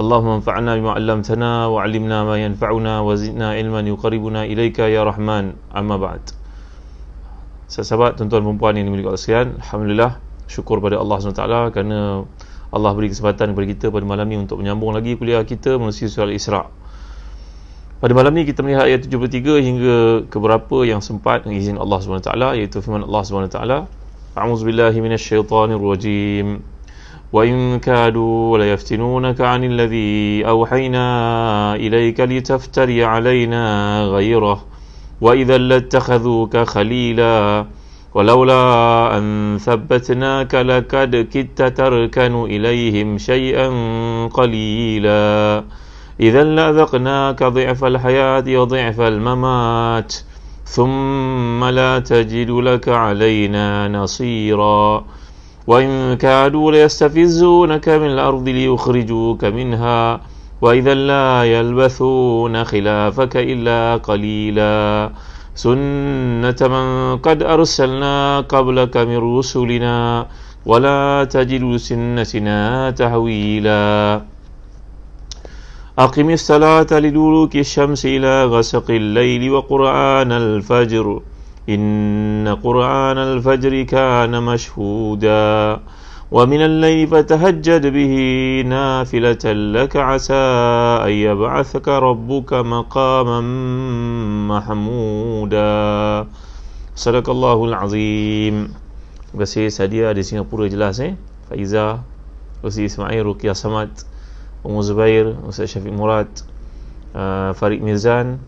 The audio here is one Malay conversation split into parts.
اللهم انفعنا بما علمتنا وعلمنا ما ينفعنا وزدنا علما يقربنا اليك يا رحمن اما بعد Sahabat-sahabat, tuan-tuan dan puan yang dimiliki oleh sekalian Alhamdulillah, syukur pada Allah SWT Kerana Allah beri kesempatan kepada kita pada malam ini Untuk menyambung lagi kuliah kita melalui Surah Isra' Pada malam ini kita melihat ayat 73 hingga keberapa yang sempat dengan izin Allah SWT iaitu firman Allah SWT A'udzubillahiminasyaitanirrojim وإن كادوا ليفتنونك عن الذي أوحينا إليك لتفتري علينا غيره وإذا لاتخذوك خليلا ولولا أن ثبتناك لقد كدت تركن إليهم شيئا قليلا إذا لأذقناك ضعف الحياة وضعف الممات ثم لا تجد لك علينا نصيرا وإن كادوا ليستفزونك من الأرض ليخرجوك منها وإذا لا يلبثون خلافك إلا قليلا سنة من قد أرسلنا قبلك من رسلنا ولا تجد سنتنا تحويلا أقم الصلاة لدلوك الشمس إلى غسق الليل وقرآن الفجر إن قرآن الفجر كان مشهودا ومن الليل فتهجد به نافلة لك عسى أن يبعثك ربك مقاما محمودا صدق الله العظيم بس هي سادية دي سنغبورة جلاسة فإذا وسي إسماعيل رقيا سمت ومزبير وسي شفيق مراد فريق ميزان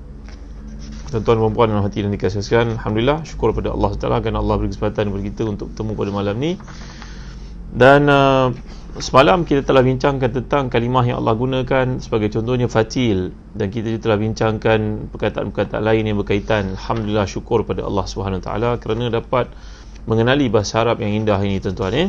tuan-tuan dan puan hati dan dikasih Alhamdulillah syukur kepada Allah SWT kerana Allah beri kesempatan kepada kita untuk bertemu pada malam ni dan uh, semalam kita telah bincangkan tentang kalimah yang Allah gunakan sebagai contohnya fatil dan kita juga telah bincangkan perkataan-perkataan lain yang berkaitan Alhamdulillah syukur kepada Allah SWT kerana dapat mengenali bahasa Arab yang indah ini tuan-tuan eh?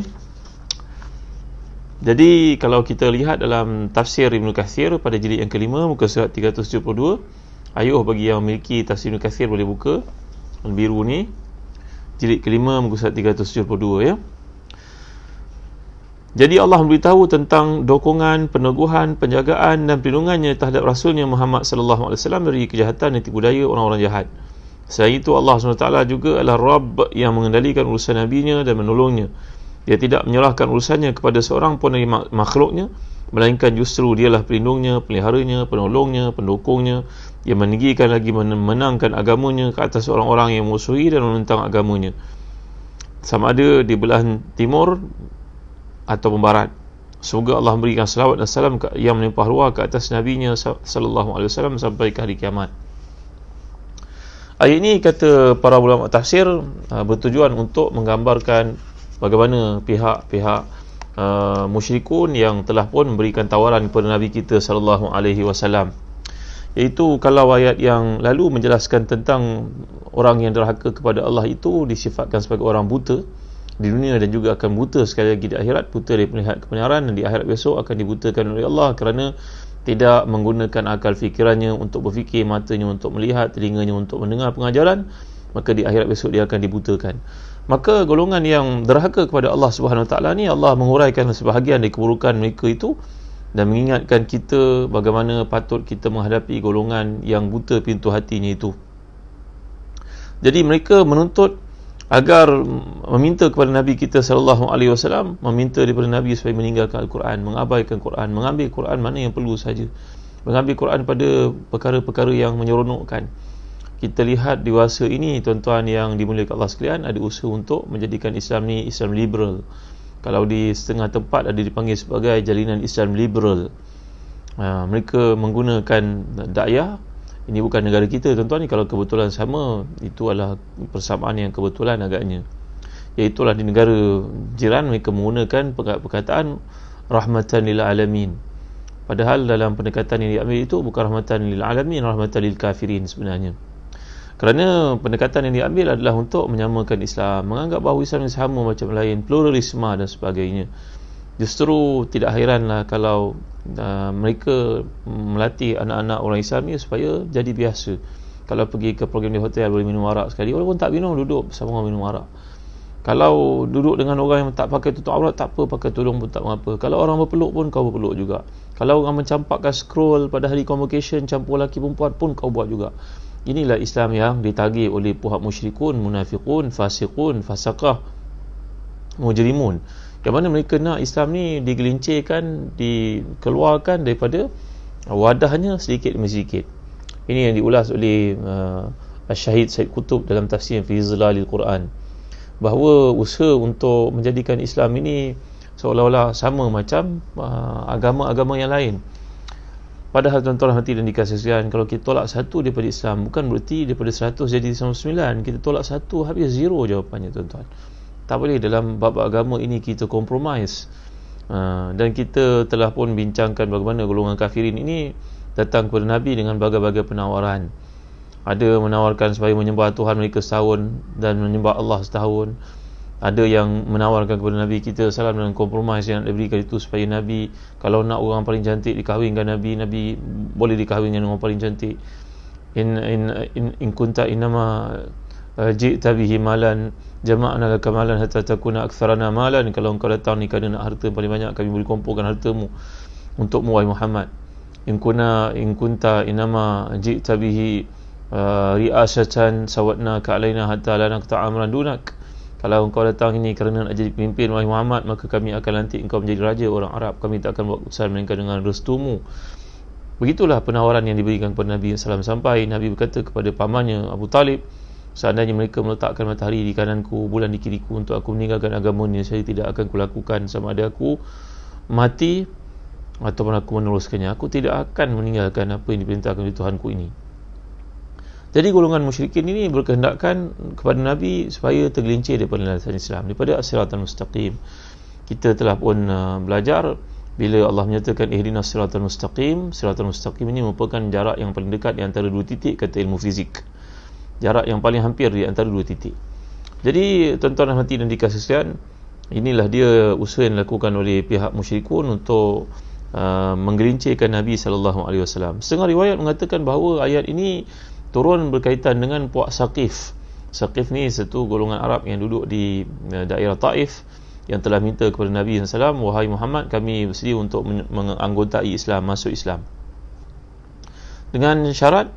jadi kalau kita lihat dalam tafsir Ibn Kathir pada jilid yang kelima muka surat 372 Ayuh bagi yang memiliki tafsir Ibn Kathir boleh buka Al-Biru ni Jilid kelima muka surat 372 ya jadi Allah memberitahu tentang dokongan, peneguhan, penjagaan dan perlindungannya terhadap Rasulnya Muhammad sallallahu alaihi wasallam dari kejahatan dan tipu daya orang-orang jahat. Selain itu Allah SWT juga adalah Rabb yang mengendalikan urusan Nabi-Nya dan menolongnya. Dia tidak menyerahkan urusannya kepada seorang pun dari makhluknya, melainkan justru dialah perlindungnya, peliharanya, penolongnya, pendukungnya, yang meninggikan lagi menangkan agamanya ke atas orang-orang yang musuhi dan menentang agamanya sama ada di belahan timur atau barat semoga Allah memberikan salawat dan salam yang melimpah ruah ke atas nabinya sallallahu alaihi wasallam sampai ke hari kiamat ayat ini kata para ulama tafsir uh, bertujuan untuk menggambarkan bagaimana pihak-pihak uh, musyrikun yang telah pun memberikan tawaran kepada nabi kita sallallahu alaihi wasallam iaitu kalau ayat yang lalu menjelaskan tentang orang yang derhaka kepada Allah itu disifatkan sebagai orang buta di dunia dan juga akan buta sekali lagi di akhirat buta dari melihat kebenaran dan di akhirat besok akan dibutakan oleh Allah kerana tidak menggunakan akal fikirannya untuk berfikir matanya untuk melihat telinganya untuk mendengar pengajaran maka di akhirat besok dia akan dibutakan maka golongan yang derhaka kepada Allah Subhanahu Wa Taala ni Allah menguraikan sebahagian dari keburukan mereka itu dan mengingatkan kita bagaimana patut kita menghadapi golongan yang buta pintu hatinya itu jadi mereka menuntut agar meminta kepada Nabi kita sallallahu alaihi wasallam meminta daripada Nabi supaya meninggalkan al-Quran, mengabaikan Quran, mengambil Quran mana yang perlu saja. Mengambil Quran pada perkara-perkara yang menyeronokkan. Kita lihat di masa ini tuan-tuan yang dimuliakan Allah sekalian ada usaha untuk menjadikan Islam ni Islam liberal kalau di setengah tempat ada dipanggil sebagai jalinan Islam liberal uh, mereka menggunakan dakyah ini bukan negara kita tuan-tuan ni kalau kebetulan sama itu adalah persamaan yang kebetulan agaknya iaitulah di negara jiran mereka menggunakan perkataan rahmatan lil alamin padahal dalam pendekatan yang diambil itu bukan rahmatan lil alamin rahmatan lil kafirin sebenarnya kerana pendekatan yang diambil adalah untuk menyamakan Islam menganggap bahawa Islam ini sama macam lain pluralisme dan sebagainya justru tidak hairanlah kalau uh, mereka melatih anak-anak orang Islam ni supaya jadi biasa kalau pergi ke program di hotel boleh minum arak sekali walaupun tak minum duduk bersama orang minum arak kalau duduk dengan orang yang tak pakai tutup aurat tak apa pakai tudung pun tak apa kalau orang berpeluk pun kau berpeluk juga kalau orang mencampakkan scroll pada hari convocation campur lelaki perempuan pun kau buat juga Inilah Islam yang ditagi oleh puhak musyrikun, munafikun, fasikun, fasakah, mujrimun. Yang mana mereka nak Islam ni digelincirkan, dikeluarkan daripada wadahnya sedikit demi sedikit. Ini yang diulas oleh uh, Al-Syahid Syed Qutub dalam tafsir Fizlal Al-Quran. Bahawa usaha untuk menjadikan Islam ini seolah-olah sama macam uh, agama-agama yang lain. Padahal tuan-tuan hati dan dikasih sekalian Kalau kita tolak satu daripada Islam Bukan berarti daripada seratus jadi sama sembilan. Kita tolak satu habis zero jawapannya tuan-tuan Tak boleh dalam bab agama ini kita kompromis ha, Dan kita telah pun bincangkan bagaimana golongan kafirin ini Datang kepada Nabi dengan berbagai-bagai penawaran Ada menawarkan supaya menyembah Tuhan mereka setahun Dan menyembah Allah setahun ada yang menawarkan kepada Nabi kita salam dengan kompromis yang nak diberikan itu supaya Nabi kalau nak orang paling cantik dikahwinkan Nabi Nabi boleh dikahwinkan orang paling cantik in in in, in kunta inama uh, ji'ta bihi malan jama'na laka malan hatta takuna aktsarana malan kalau engkau datang ni kerana nak harta paling banyak kami boleh kumpulkan hartamu untuk mu Muhammad in kunta in kunta inama ji'ta bihi uh, ri'asatan sawatna ka'alaina hatta lanakta amran dunak kalau engkau datang ini kerana nak jadi pemimpin wahai Muhammad maka kami akan lantik engkau menjadi raja orang Arab. Kami tak akan buat keputusan melainkan dengan restumu. Begitulah penawaran yang diberikan kepada Nabi SAW sampai Nabi berkata kepada pamannya Abu Talib Seandainya mereka meletakkan matahari di kananku, bulan di kiriku untuk aku meninggalkan agama ini Saya tidak akan kulakukan sama ada aku mati ataupun aku meneruskannya Aku tidak akan meninggalkan apa yang diperintahkan oleh Tuhanku ini jadi golongan musyrikin ini berkehendakkan kepada Nabi supaya tergelincir daripada landasan Islam, daripada asiratan mustaqim. Kita telah pun uh, belajar bila Allah menyatakan eh, ihdina siratal mustaqim, siratal mustaqim ini merupakan jarak yang paling dekat di antara dua titik kata ilmu fizik. Jarak yang paling hampir di antara dua titik. Jadi tuan-tuan dan hati dan dikasih sekalian, inilah dia usaha yang dilakukan oleh pihak musyrikun untuk uh, menggelincirkan Nabi saw. Setengah riwayat mengatakan bahawa ayat ini turun berkaitan dengan puak Saqif. Saqif ni satu golongan Arab yang duduk di eh, daerah Taif yang telah minta kepada Nabi SAW Wahai Muhammad kami bersedia untuk menganggotai Islam, masuk Islam dengan syarat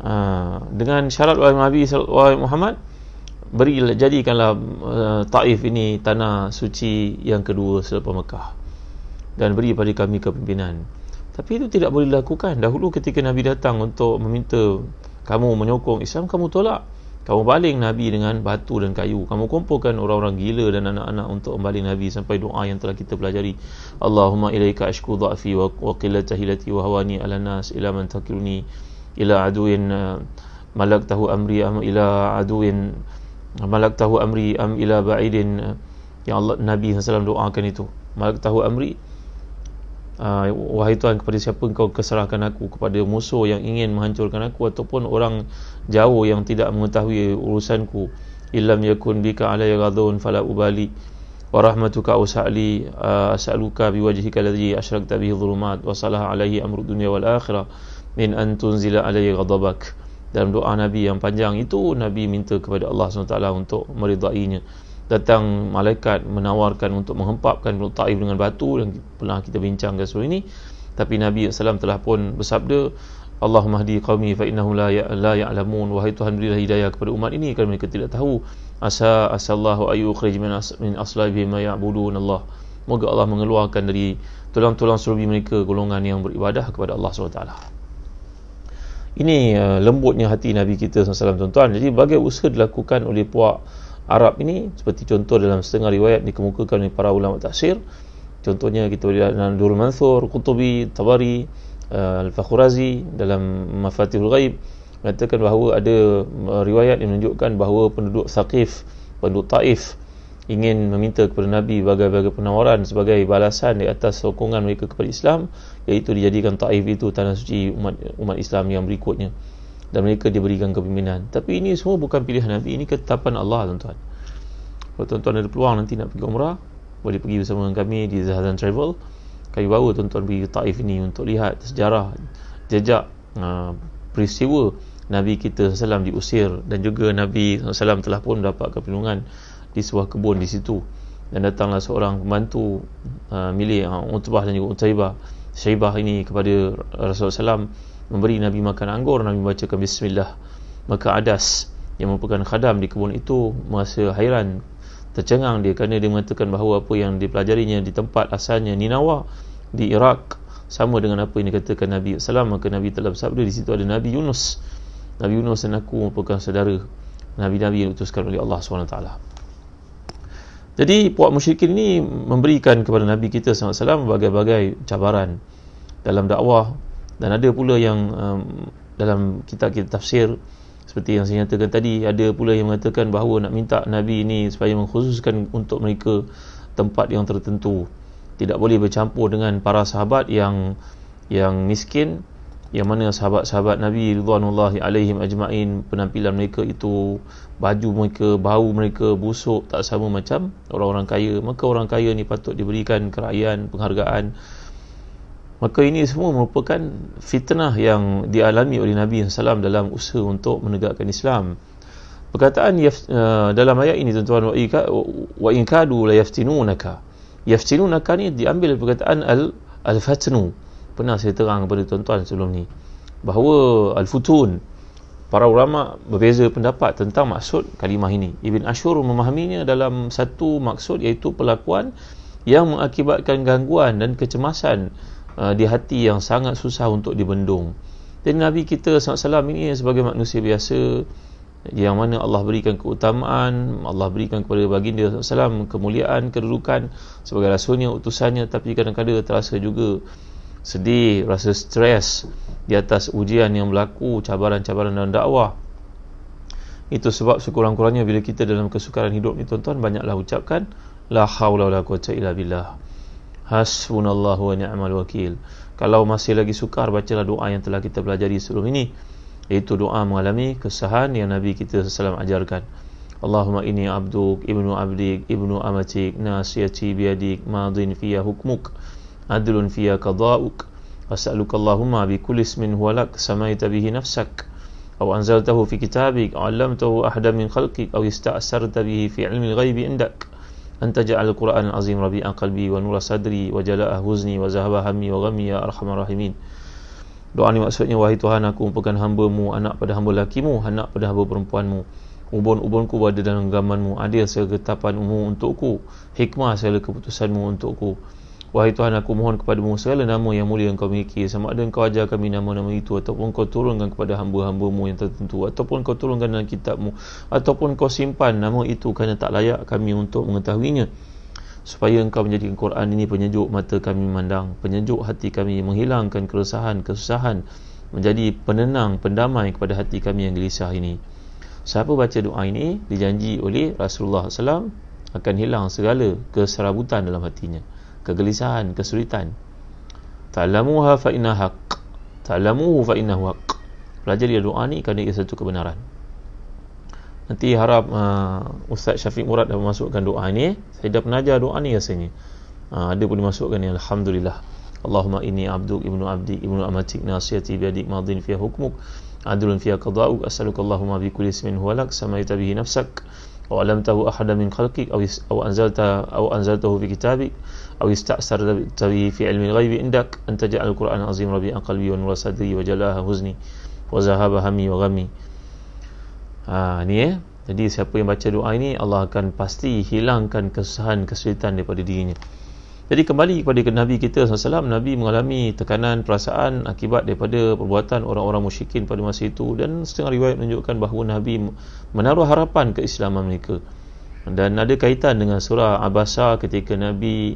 ah, dengan syarat Wahai Nabi Wahai Muhammad beri jadikanlah eh, Taif ini tanah suci yang kedua selepas Mekah dan beri pada kami kepimpinan tapi itu tidak boleh dilakukan dahulu ketika Nabi datang untuk meminta kamu menyokong Islam kamu tolak kamu baling Nabi dengan batu dan kayu kamu kumpulkan orang-orang gila dan anak-anak untuk membaling Nabi sampai doa yang telah kita pelajari Allahumma ilaika ashku dha'fi wa, wa qillata wa hawani ala nas ila man takiruni ila aduin uh, malak tahu amri am ila aduin malak tahu amri am ila ba'idin yang Allah Nabi SAW doakan itu malak tahu amri uh, wahai Tuhan kepada siapa engkau keserahkan aku kepada musuh yang ingin menghancurkan aku ataupun orang jauh yang tidak mengetahui urusanku illam yakun bika alayya ghadun fala ubali wa rahmatuka usali uh, asaluka biwajhika alladhi asyraqta bihi dhulumat wa salaha alayhi amru dunya wal akhirah min an tunzila alayya ghadabak dalam doa Nabi yang panjang itu Nabi minta kepada Allah SWT untuk meridainya datang malaikat menawarkan untuk menghempapkan mulut Taif dengan batu yang pernah kita bincangkan sebelum ini tapi Nabi SAW telah pun bersabda Allahumma hadi qawmi fa innahum la, ya, la ya'lamun wahai Tuhan berilah hidayah kepada umat ini kerana mereka tidak tahu asa asallahu ayu khrij min, as, min aslabi ma ya'budun Allah moga Allah mengeluarkan dari tulang-tulang serbi mereka golongan yang beribadah kepada Allah SWT ini uh, lembutnya hati Nabi kita SAW tuan-tuan jadi bagai usaha dilakukan oleh puak Arab ini seperti contoh dalam setengah riwayat dikemukakan oleh para ulama tafsir contohnya kita lihat dalam Durul Mansur Qutubi Tabari eh, Al-Fakhrazi dalam Mafatihul Ghaib mengatakan bahawa ada eh, riwayat yang menunjukkan bahawa penduduk Saqif penduduk Taif ingin meminta kepada Nabi bagai-bagai penawaran sebagai balasan di atas sokongan mereka kepada Islam iaitu dijadikan Taif itu tanah suci umat umat Islam yang berikutnya dan mereka diberikan kepimpinan tapi ini semua bukan pilihan Nabi ini ketetapan Allah tuan-tuan kalau tuan-tuan ada peluang nanti nak pergi umrah boleh pergi bersama dengan kami di Zahazan Travel kami bawa tuan-tuan pergi ke Taif ini untuk lihat sejarah jejak uh, peristiwa Nabi kita SAW diusir dan juga Nabi SAW telah pun dapat perlindungan di sebuah kebun di situ dan datanglah seorang pembantu uh, milik uh, Utbah dan juga Utaibah Syaibah ini kepada Rasulullah SAW memberi Nabi makan anggur Nabi bacakan bismillah maka Adas yang merupakan khadam di kebun itu merasa hairan tercengang dia kerana dia mengatakan bahawa apa yang dipelajarinya di tempat asalnya Ninawa di Iraq sama dengan apa yang dikatakan Nabi Sallam, maka Nabi telah bersabda di situ ada Nabi Yunus Nabi Yunus dan aku merupakan saudara Nabi-Nabi yang diutuskan oleh Allah SWT jadi puak musyrikin ini memberikan kepada Nabi kita SAW berbagai-bagai cabaran dalam dakwah dan ada pula yang um, dalam kitab kita tafsir seperti yang saya nyatakan tadi ada pula yang mengatakan bahawa nak minta Nabi ini supaya mengkhususkan untuk mereka tempat yang tertentu tidak boleh bercampur dengan para sahabat yang yang miskin yang mana sahabat-sahabat Nabi Ridwanullahi alaihim ajma'in penampilan mereka itu baju mereka, bau mereka busuk tak sama macam orang-orang kaya maka orang kaya ni patut diberikan kerayaan, penghargaan Maka ini semua merupakan fitnah yang dialami oleh Nabi SAW dalam usaha untuk menegakkan Islam. Perkataan uh, dalam ayat ini tuan-tuan wa in kadu la yaftinunaka. Yaftinunaka ni diambil dari perkataan al al fatnu. Pernah saya terang kepada tuan-tuan sebelum ni bahawa al futun para ulama berbeza pendapat tentang maksud kalimah ini. Ibn Ashur memahaminya dalam satu maksud iaitu pelakuan yang mengakibatkan gangguan dan kecemasan Ah, di hati yang sangat susah untuk dibendung dan Nabi kita SAW ini sebagai manusia biasa yang mana Allah berikan keutamaan Allah berikan kepada baginda SAW kemuliaan, kedudukan sebagai rasulnya, utusannya tapi kadang-kadang terasa juga sedih, rasa stres di atas ujian yang berlaku cabaran-cabaran dalam dakwah itu sebab sekurang-kurangnya bila kita dalam kesukaran hidup ni tuan-tuan banyaklah ucapkan La hawla wa la quwata illa billah. Hasbunallahu wa ni'mal wakil. Kalau masih lagi sukar bacalah doa yang telah kita pelajari sebelum ini. Itu doa mengalami kesahan yang Nabi kita sallallahu alaihi wasallam ajarkan. Allahumma inni abduk ibnu abdik ibnu amatik nasiyati biadik madin fiyah hukmuk adlun fiyah qada'uk as'aluka Allahumma bi kulis ismin huwa lak samaita bihi nafsak aw anzaltahu fi kitabik alamtahu 'allamtahu min khalqik aw ista'sarta bihi fi 'ilmi al-ghaibi indak أنت جعل القرآن العظيم ربيع قلبي ونور صدري وجلاء حزني وذهب همي وغمي يا أرحم الراحمين Doa ni maksudnya Wahai Tuhan aku umpukan hamba-Mu Anak pada hamba lakimu Anak pada hamba perempuan-Mu Ubun-ubunku berada dalam genggaman-Mu Adil segala ketapan-Mu untukku Hikmah segala keputusan-Mu untukku Wahai Tuhan aku mohon kepadamu segala nama yang mulia yang kau miliki Sama ada kau ajar kami nama-nama itu Ataupun kau turunkan kepada hamba-hambamu yang tertentu Ataupun kau turunkan dalam kitabmu Ataupun kau simpan nama itu kerana tak layak kami untuk mengetahuinya Supaya engkau menjadikan Quran ini penyejuk mata kami memandang Penyejuk hati kami menghilangkan keresahan, kesusahan Menjadi penenang, pendamai kepada hati kami yang gelisah ini Siapa baca doa ini dijanji oleh Rasulullah SAW akan hilang segala keserabutan dalam hatinya kegelisahan, kesulitan. Ta'lamuha fa inna haqq. Ta'lamuhu fa inna haqq. Belajar dia doa ni kerana ia satu kebenaran. Nanti harap uh, Ustaz Syafiq Murad dapat masukkan doa ni. Saya dah pernah ajar doa ni rasanya. Uh, dia boleh masukkan ni. Alhamdulillah. Allahumma inni abduk ibnu abdi ibnu amatik nasiyati biadik madin fiyah hukmuk. Adulun fiyah qadauk. As'alukallahumma bi kulis min huwalak. Sama yutabihi nafsak. أو لم تهو أحد من خلقك أو أنزلت أو أنزلته في كتابك أو استأثر به في علم الغيب عندك أن تجعل القرآن العظيم ربيع قلبي ونور صدري وجلاء حزني وذهاب همي وغمي آه ni eh. Jadi siapa yang baca doa ini Allah akan pasti hilangkan kesusahan kesulitan daripada dirinya. Jadi kembali kepada Nabi kita SAW, Nabi mengalami tekanan perasaan akibat daripada perbuatan orang-orang musyrikin pada masa itu dan setengah riwayat menunjukkan bahawa Nabi menaruh harapan ke Islam mereka. Dan ada kaitan dengan surah Abasa ketika Nabi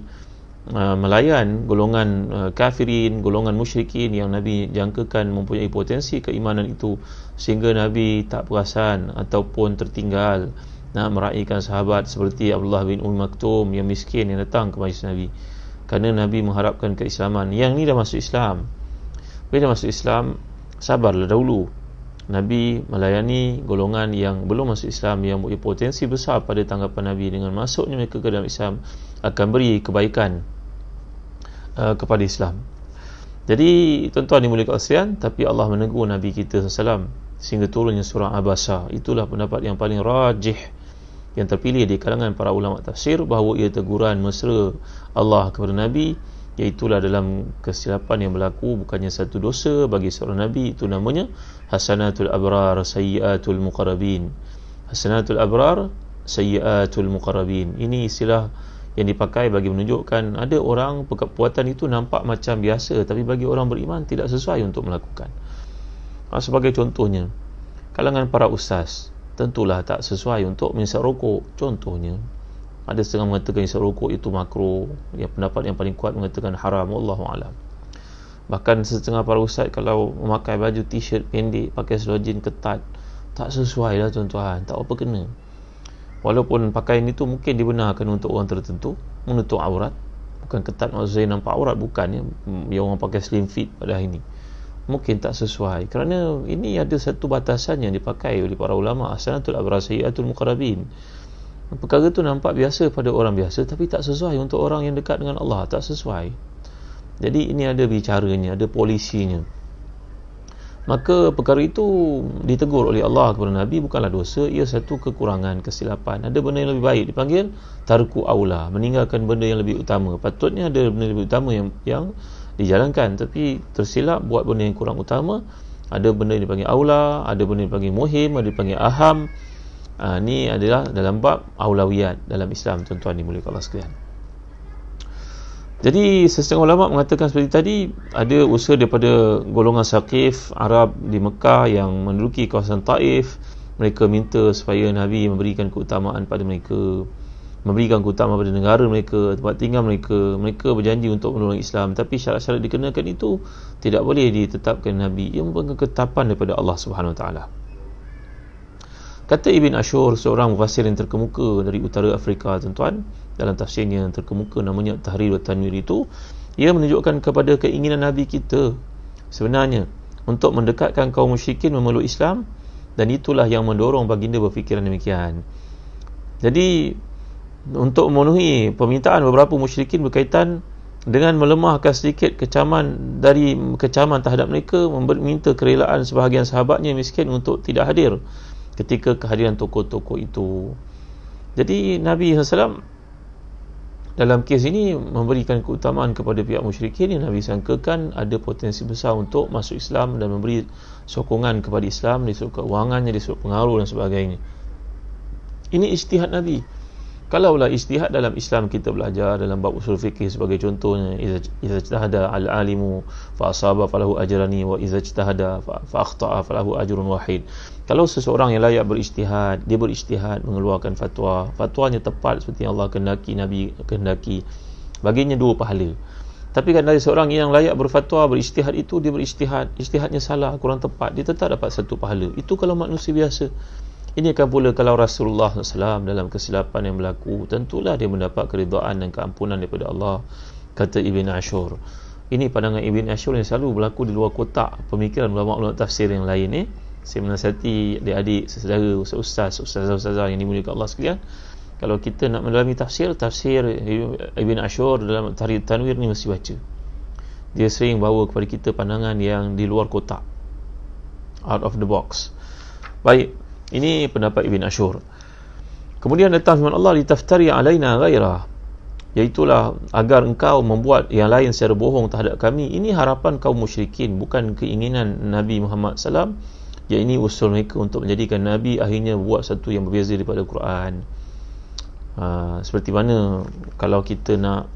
uh, melayan golongan uh, kafirin, golongan musyrikin yang Nabi jangkakan mempunyai potensi keimanan itu sehingga Nabi tak perasan ataupun tertinggal nah, meraihkan sahabat seperti Abdullah bin Umi Maktum yang miskin yang datang ke majlis Nabi kerana Nabi mengharapkan keislaman yang ni dah masuk Islam bila dah masuk Islam sabarlah dahulu Nabi melayani golongan yang belum masuk Islam yang mempunyai potensi besar pada tanggapan Nabi dengan masuknya mereka ke dalam Islam akan beri kebaikan uh, kepada Islam jadi tuan-tuan dimulakan asrian tapi Allah menegur Nabi kita SAW sehingga turunnya surah Abasa itulah pendapat yang paling rajih yang terpilih di kalangan para ulama tafsir bahawa ia teguran mesra Allah kepada Nabi iaitulah dalam kesilapan yang berlaku bukannya satu dosa bagi seorang Nabi itu namanya Hasanatul Abrar Sayyiatul Muqarabin Hasanatul Abrar Sayyiatul Muqarabin ini istilah yang dipakai bagi menunjukkan ada orang perbuatan itu nampak macam biasa tapi bagi orang beriman tidak sesuai untuk melakukan ha, sebagai contohnya kalangan para ustaz tentulah tak sesuai untuk menghisap rokok contohnya ada setengah mengatakan hisap rokok itu makro ya pendapat yang paling kuat mengatakan haram Allahu alam bahkan setengah para ustaz kalau memakai baju t-shirt pendek pakai seluar jeans ketat tak sesuai lah tuan-tuan tak apa kena walaupun pakaian itu mungkin dibenarkan untuk orang tertentu menutup aurat bukan ketat maksud saya nampak aurat bukan ya hmm, yang orang pakai slim fit pada hari ini mungkin tak sesuai kerana ini ada satu batasan yang dipakai oleh para ulama asanatul abrasiyatul muqarrabin perkara tu nampak biasa pada orang biasa tapi tak sesuai untuk orang yang dekat dengan Allah tak sesuai jadi ini ada bicaranya ada polisinya maka perkara itu ditegur oleh Allah kepada Nabi bukanlah dosa ia satu kekurangan kesilapan ada benda yang lebih baik dipanggil tarku aula meninggalkan benda yang lebih utama patutnya ada benda yang lebih utama yang yang dijalankan tapi tersilap buat benda yang kurang utama ada benda yang dipanggil aula ada benda yang dipanggil muhim ada dipanggil aham uh, ni adalah dalam bab aulawiyat dalam Islam tuan-tuan ni mulia Allah sekalian jadi sesetengah ulama mengatakan seperti tadi ada usaha daripada golongan Saqif Arab di Mekah yang menduduki kawasan Taif mereka minta supaya Nabi memberikan keutamaan pada mereka memberikan keutamaan kepada negara mereka, tempat tinggal mereka. Mereka berjanji untuk menolong Islam. Tapi syarat-syarat dikenakan itu tidak boleh ditetapkan Nabi. Ia merupakan ketapan daripada Allah Subhanahu Wa Kata Ibn Ashur, seorang mufasir yang terkemuka dari utara Afrika, tuan-tuan, dalam tafsirnya yang terkemuka namanya Tahrir Tanwir itu, ia menunjukkan kepada keinginan Nabi kita sebenarnya untuk mendekatkan kaum musyrikin memeluk Islam dan itulah yang mendorong baginda berfikiran demikian. Jadi untuk memenuhi permintaan beberapa musyrikin berkaitan dengan melemahkan sedikit kecaman dari kecaman terhadap mereka meminta kerelaan sebahagian sahabatnya miskin untuk tidak hadir ketika kehadiran tokoh-tokoh itu jadi Nabi SAW dalam kes ini memberikan keutamaan kepada pihak musyrikin yang Nabi sangkakan ada potensi besar untuk masuk Islam dan memberi sokongan kepada Islam di disebut keuangannya, di disebut pengaruh dan sebagainya ini istihad Nabi Kalaulah istihad dalam Islam kita belajar dalam bab usul fikih sebagai contohnya iza ijtahada al-alimu fa asaba falahu ajrani wa iza ijtahada fa akhta'a falahu ajrun wahid. Kalau seseorang yang layak beristihad, dia beristihad mengeluarkan fatwa, fatwanya tepat seperti yang Allah kehendaki, Nabi kehendaki, baginya dua pahala. Tapi kan dari seorang yang layak berfatwa, beristihad itu dia beristihad, istihadnya salah, kurang tepat, dia tetap dapat satu pahala. Itu kalau manusia biasa. Ini akan pula kalau Rasulullah SAW dalam kesilapan yang berlaku, tentulah dia mendapat keridaan dan keampunan daripada Allah, kata Ibn Ashur. Ini pandangan Ibn Ashur yang selalu berlaku di luar kotak pemikiran ulama-ulama tafsir yang lain ni. Eh. Saya menasihati adik-adik, sesedara, ustaz-ustaz, ustaz yang dimuliakan Allah sekalian. Kalau kita nak mendalami tafsir, tafsir Ibn Ashur dalam tarikh Tanwir ni mesti baca. Dia sering bawa kepada kita pandangan yang di luar kotak. Out of the box. Baik. Ini pendapat Ibn Ashur. Kemudian datang firman Allah di taftari alaina ghaira iaitulah agar engkau membuat yang lain secara bohong terhadap kami. Ini harapan kaum musyrikin bukan keinginan Nabi Muhammad SAW Ya ini usul mereka untuk menjadikan Nabi akhirnya buat satu yang berbeza daripada Quran. Ha, seperti mana kalau kita nak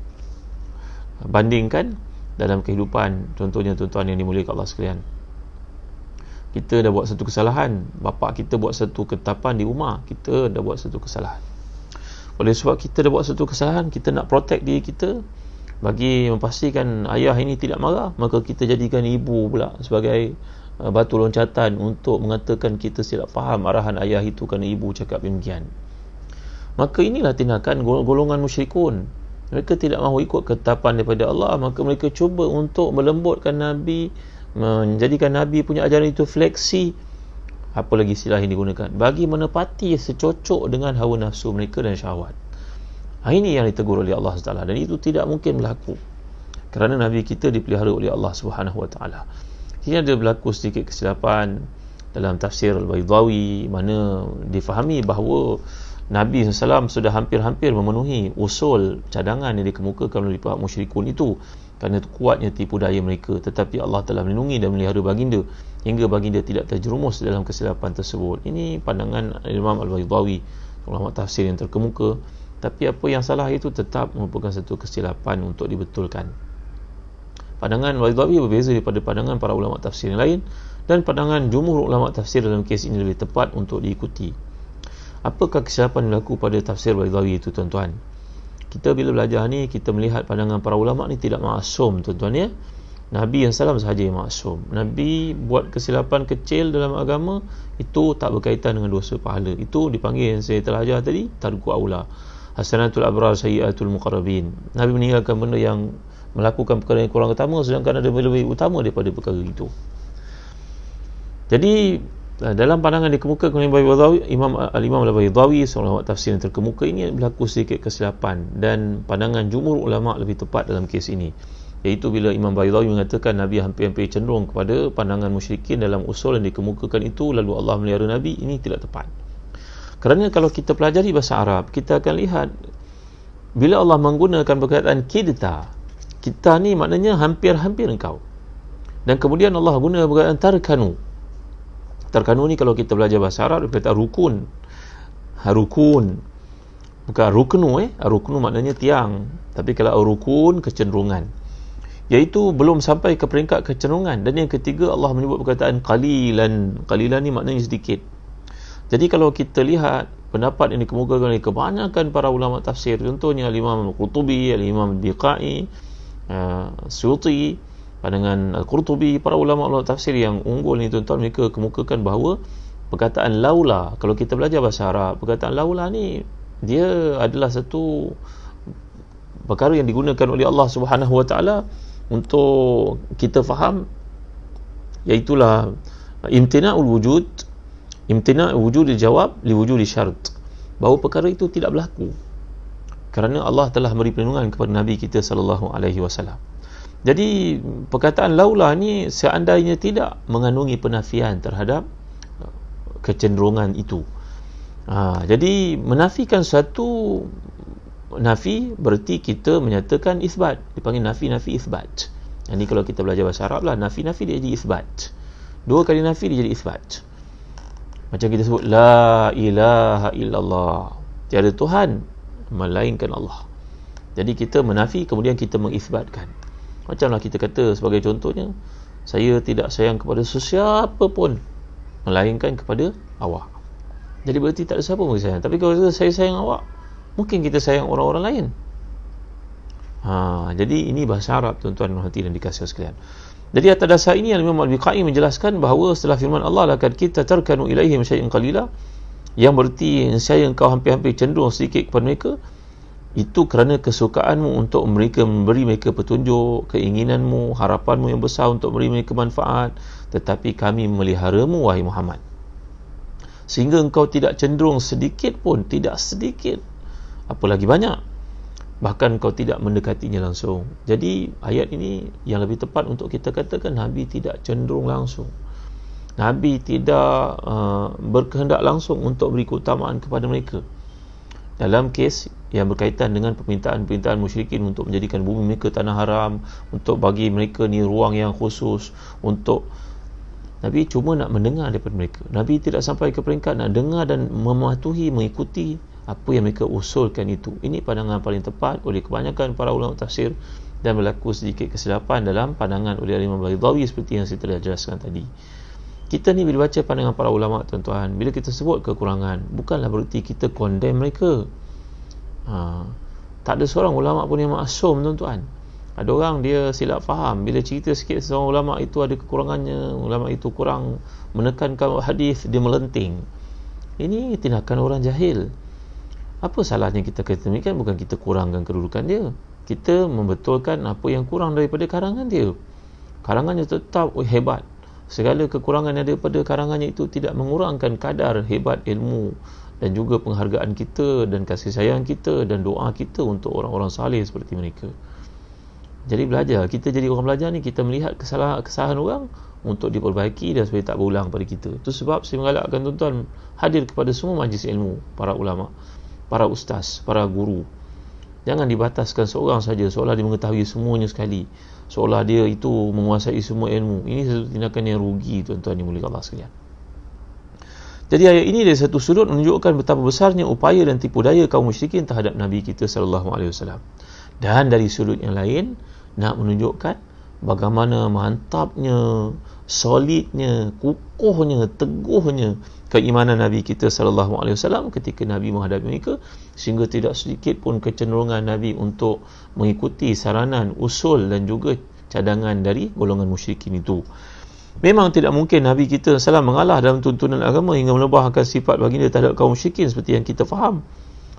bandingkan dalam kehidupan contohnya tuan-tuan yang dimuliakan Allah sekalian kita dah buat satu kesalahan bapa kita buat satu ketapan di rumah kita dah buat satu kesalahan oleh sebab kita dah buat satu kesalahan kita nak protect diri kita bagi memastikan ayah ini tidak marah maka kita jadikan ibu pula sebagai uh, batu loncatan untuk mengatakan kita silap faham arahan ayah itu kerana ibu cakap demikian maka inilah tindakan golongan musyrikun mereka tidak mahu ikut ketapan daripada Allah maka mereka cuba untuk melembutkan Nabi menjadikan Nabi punya ajaran itu fleksi apa lagi istilah yang digunakan bagi menepati secocok dengan hawa nafsu mereka dan syahwat ini yang ditegur oleh Allah SWT dan itu tidak mungkin berlaku kerana Nabi kita dipelihara oleh Allah Subhanahu Wa Ini ada berlaku sedikit kesilapan dalam tafsir al baidawi mana difahami bahawa Nabi SAW sudah hampir-hampir memenuhi usul cadangan yang dikemukakan oleh pihak musyrikun itu kerana kuatnya tipu daya mereka tetapi Allah telah melindungi dan melihara baginda hingga baginda tidak terjerumus dalam kesilapan tersebut ini pandangan Imam Al-Baydawi ulama tafsir yang terkemuka tapi apa yang salah itu tetap merupakan satu kesilapan untuk dibetulkan pandangan Al-Baydawi berbeza daripada pandangan para ulama tafsir yang lain dan pandangan jumhur ulama tafsir dalam kes ini lebih tepat untuk diikuti apakah kesilapan yang berlaku pada tafsir Al-Baydawi itu tuan-tuan kita bila belajar ni kita melihat pandangan para ulama ni tidak maksum tuan-tuan ya Nabi yang salam sahaja yang maksum Nabi buat kesilapan kecil dalam agama itu tak berkaitan dengan dosa pahala itu dipanggil yang saya telah ajar tadi Tadku Aula Hasanatul Abrar Sayyiatul Muqarabin Nabi meninggalkan benda yang melakukan perkara yang kurang utama sedangkan ada lebih, lebih utama daripada perkara itu jadi Eh, dalam pandangan dikemuka oleh Imam Al-Baydawi eh, Imam Al-Imam Al-Baydawi seorang ulama tafsir yang terkemuka ini berlaku sedikit kesilapan dan pandangan jumur ulama lebih tepat dalam kes ini iaitu bila Imam Al-Baydawi mengatakan Nabi hampir-hampir cenderung kepada pandangan musyrikin dalam usul yang dikemukakan itu lalu Allah melihara Nabi ini tidak tepat kerana kalau kita pelajari bahasa Arab kita akan lihat bila Allah menggunakan perkataan kita, kita ni maknanya hampir-hampir engkau dan kemudian Allah guna perkataan tarkanu Terkandung ni kalau kita belajar bahasa Arab, dia berkata rukun. Ha, rukun. Bukan ruknu eh. Ha, ruknu maknanya tiang. Tapi kalau rukun, kecenderungan. Iaitu belum sampai ke peringkat kecenderungan. Dan yang ketiga, Allah menyebut perkataan qalilan. Qalilan ni maknanya sedikit. Jadi kalau kita lihat pendapat yang dikemukakan oleh kebanyakan para ulama tafsir, contohnya Al-Imam Al-Qutubi, Al-Imam Al-Biqai, uh, Suti, pandangan Al-Qurtubi, uh, para ulama-ulama tafsir yang unggul ni tuan-tuan, mereka kemukakan bahawa perkataan laula, kalau kita belajar bahasa Arab, perkataan laula ni dia adalah satu perkara yang digunakan oleh Allah Subhanahu Wa Taala untuk kita faham iaitulah uh, imtina'ul wujud imtina wujud dijawab li wujud syarat bahawa perkara itu tidak berlaku kerana Allah telah beri perlindungan kepada Nabi kita sallallahu alaihi wasallam. Jadi perkataan laulah ni seandainya tidak mengandungi penafian terhadap uh, kecenderungan itu. Ha, jadi menafikan satu nafi berarti kita menyatakan isbat. Dipanggil nafi-nafi isbat. Ini kalau kita belajar bahasa Arab lah, nafi-nafi dia jadi isbat. Dua kali nafi dia jadi isbat. Macam kita sebut, La ilaha illallah. Tiada Tuhan, melainkan Allah. Jadi kita menafi, kemudian kita mengisbatkan. Macamlah kita kata sebagai contohnya, saya tidak sayang kepada sesiapa pun melainkan kepada awak. Jadi berarti tak ada siapa pun sayang. Tapi kalau saya sayang awak, mungkin kita sayang orang-orang lain. Ha, jadi ini bahasa Arab tuan-tuan dan hati dan dikasih sekalian. Jadi atas dasar ini Al-Imam Al-Biqai menjelaskan bahawa setelah firman Allah lakad kita terkanu ilaihim syai'in qalila yang berarti saya engkau hampir-hampir cenderung sedikit kepada mereka itu kerana kesukaanmu untuk mereka memberi mereka petunjuk, keinginanmu, harapanmu yang besar untuk memberi mereka manfaat, tetapi kami memeliharamu wahai Muhammad. Sehingga engkau tidak cenderung sedikit pun, tidak sedikit, apalagi banyak. Bahkan engkau tidak mendekatinya langsung. Jadi ayat ini yang lebih tepat untuk kita katakan Nabi tidak cenderung langsung. Nabi tidak uh, berkehendak langsung untuk beri keutamaan kepada mereka dalam kes yang berkaitan dengan permintaan-permintaan musyrikin untuk menjadikan bumi mereka tanah haram untuk bagi mereka ni ruang yang khusus untuk Nabi cuma nak mendengar daripada mereka Nabi tidak sampai ke peringkat nak dengar dan mematuhi mengikuti apa yang mereka usulkan itu ini pandangan paling tepat oleh kebanyakan para ulama tafsir dan berlaku sedikit kesilapan dalam pandangan oleh Alimah Baridawi seperti yang saya telah jelaskan tadi kita ni bila baca pandangan para ulama tuan-tuan bila kita sebut kekurangan bukanlah berarti kita condemn mereka ha, tak ada seorang ulama pun yang maksum tuan-tuan ada orang dia silap faham bila cerita sikit seorang ulama itu ada kekurangannya ulama itu kurang menekankan hadis dia melenting ini tindakan orang jahil apa salahnya kita kata demikian bukan kita kurangkan kedudukan dia kita membetulkan apa yang kurang daripada karangan dia karangannya tetap oh, hebat segala kekurangan yang ada pada karangannya itu tidak mengurangkan kadar hebat ilmu dan juga penghargaan kita dan kasih sayang kita dan doa kita untuk orang-orang salih seperti mereka jadi belajar kita jadi orang belajar ni kita melihat kesalahan, kesalahan orang untuk diperbaiki dan supaya tak berulang pada kita itu sebab saya menggalakkan tuan-tuan hadir kepada semua majlis ilmu para ulama para ustaz para guru jangan dibataskan seorang saja seolah dia mengetahui semuanya sekali seolah dia itu menguasai semua ilmu ini satu tindakan yang rugi tuan-tuan yang mulia Allah sekalian jadi ayat ini dari satu sudut menunjukkan betapa besarnya upaya dan tipu daya kaum musyrikin terhadap Nabi kita saw. Dan dari sudut yang lain nak menunjukkan bagaimana mantapnya solidnya kukuhnya teguhnya keimanan nabi kita sallallahu alaihi wasallam ketika nabi menghadapi mereka sehingga tidak sedikit pun kecenderungan nabi untuk mengikuti saranan usul dan juga cadangan dari golongan musyrikin itu Memang tidak mungkin Nabi kita SAW mengalah dalam tuntunan agama hingga melebahkan sifat baginda terhadap kaum syikin seperti yang kita faham.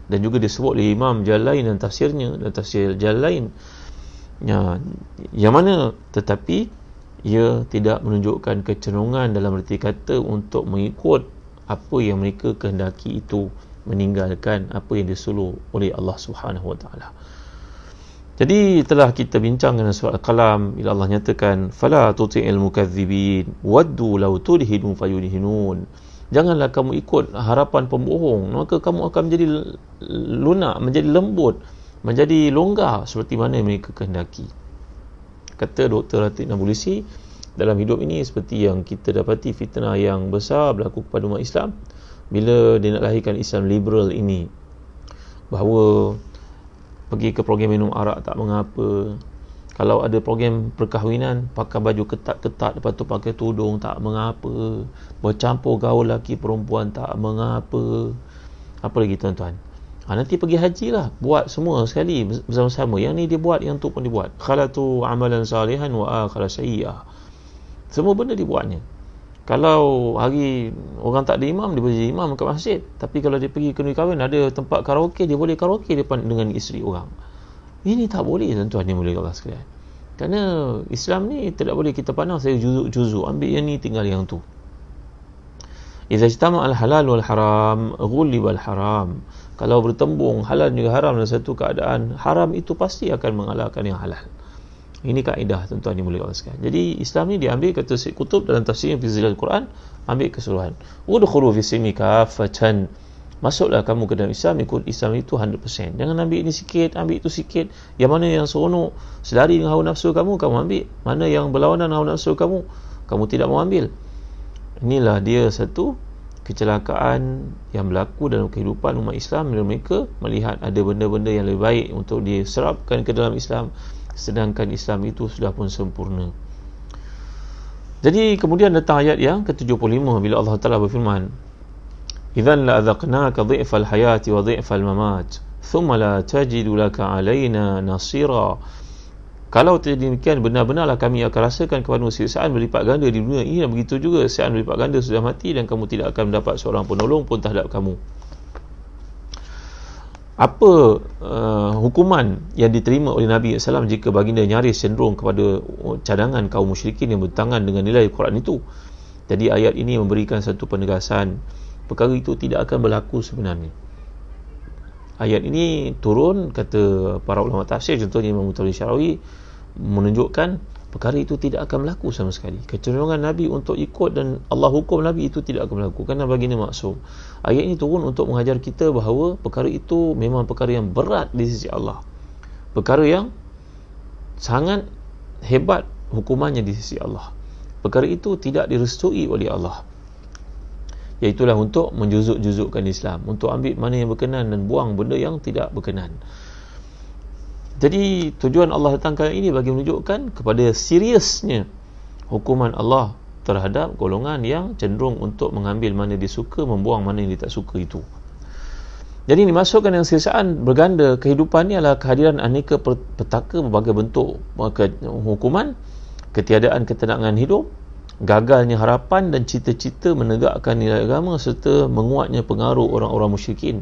Dan juga disebut oleh Imam Jalain dan tafsirnya dan tafsir Jalain ya, yang mana tetapi ia tidak menunjukkan kecenderungan dalam erti kata untuk mengikut apa yang mereka kehendaki itu meninggalkan apa yang disuruh oleh Allah Subhanahu Wa Jadi telah kita bincang dengan surat Al-Qalam bila Allah nyatakan fala tuti'il mukadzibin waddu law tudhinu fayudhinun. Janganlah kamu ikut harapan pembohong maka kamu akan menjadi lunak menjadi lembut menjadi longgar seperti mana mereka kehendaki kata Dr. Ratih Nabulisi dalam hidup ini seperti yang kita dapati fitnah yang besar berlaku kepada umat Islam bila dia nak lahirkan Islam liberal ini bahawa pergi ke program minum arak tak mengapa kalau ada program perkahwinan pakai baju ketat-ketat lepas tu pakai tudung tak mengapa bercampur gaul lelaki perempuan tak mengapa apa lagi tuan-tuan Ha, nanti pergi haji lah. Buat semua sekali bersama-sama. Yang ni dia buat, yang tu pun dia buat. tu amalan salihan wa akhala syi'ah. Semua benda dibuatnya. Kalau hari orang tak ada imam, dia boleh imam ke masjid. Tapi kalau dia pergi ke Nui Kawin, ada tempat karaoke, dia boleh karaoke depan dengan isteri orang. Ini tak boleh tuan hanya yang boleh Allah sekalian. Kerana Islam ni tidak boleh kita pandang saya juzuk-juzuk. Ambil yang ni, tinggal yang tu. Iza jitama al-halal wal-haram guli wal-haram Kalau bertembung halal juga haram dalam satu keadaan Haram itu pasti akan mengalahkan yang halal Ini kaedah tuan-tuan yang boleh kawasikan Jadi Islam ni diambil kata si kutub dalam tafsir yang fizikal Al-Quran Ambil keseluruhan Udukhuru fisimi kafatan Masuklah kamu ke dalam Islam ikut Islam itu 100%. Jangan ambil ini sikit, ambil itu sikit. Yang mana yang seronok, selari dengan hawa nafsu kamu, kamu ambil. Mana yang berlawanan hawa nafsu kamu, kamu tidak mau ambil inilah dia satu kecelakaan yang berlaku dalam kehidupan umat Islam bila mereka melihat ada benda-benda yang lebih baik untuk diserapkan ke dalam Islam sedangkan Islam itu sudah pun sempurna jadi kemudian datang ayat yang ke-75 bila Allah Ta'ala berfirman Izan la azaqnaka dhi'fal hayati wa dhi'fal mamat thumma la tajidu laka nasira kalau tidak demikian, benar-benarlah kami akan rasakan kepada siksaan berlipat ganda di dunia ini dan begitu juga siksaan berlipat ganda sudah mati dan kamu tidak akan mendapat seorang penolong pun terhadap kamu. Apa uh, hukuman yang diterima oleh Nabi SAW jika baginda nyaris cenderung kepada cadangan kaum musyrikin yang bertangan dengan nilai Quran itu? Jadi ayat ini memberikan satu penegasan perkara itu tidak akan berlaku sebenarnya. Ayat ini turun kata para ulama tafsir contohnya Imam Mutawalli Syarawi menunjukkan perkara itu tidak akan berlaku sama sekali kecenderungan Nabi untuk ikut dan Allah hukum Nabi itu tidak akan berlaku kerana baginda maksum ayat ini turun untuk mengajar kita bahawa perkara itu memang perkara yang berat di sisi Allah perkara yang sangat hebat hukumannya di sisi Allah perkara itu tidak direstui oleh Allah iaitulah untuk menjuzuk-juzukkan Islam untuk ambil mana yang berkenan dan buang benda yang tidak berkenan jadi tujuan Allah datangkan ini bagi menunjukkan kepada seriusnya hukuman Allah terhadap golongan yang cenderung untuk mengambil mana dia suka, membuang mana yang dia tak suka itu. Jadi ini masukkan yang sisaan berganda kehidupan ini adalah kehadiran aneka petaka berbagai bentuk hukuman, ketiadaan ketenangan hidup, gagalnya harapan dan cita-cita menegakkan nilai agama serta menguatnya pengaruh orang-orang musyrikin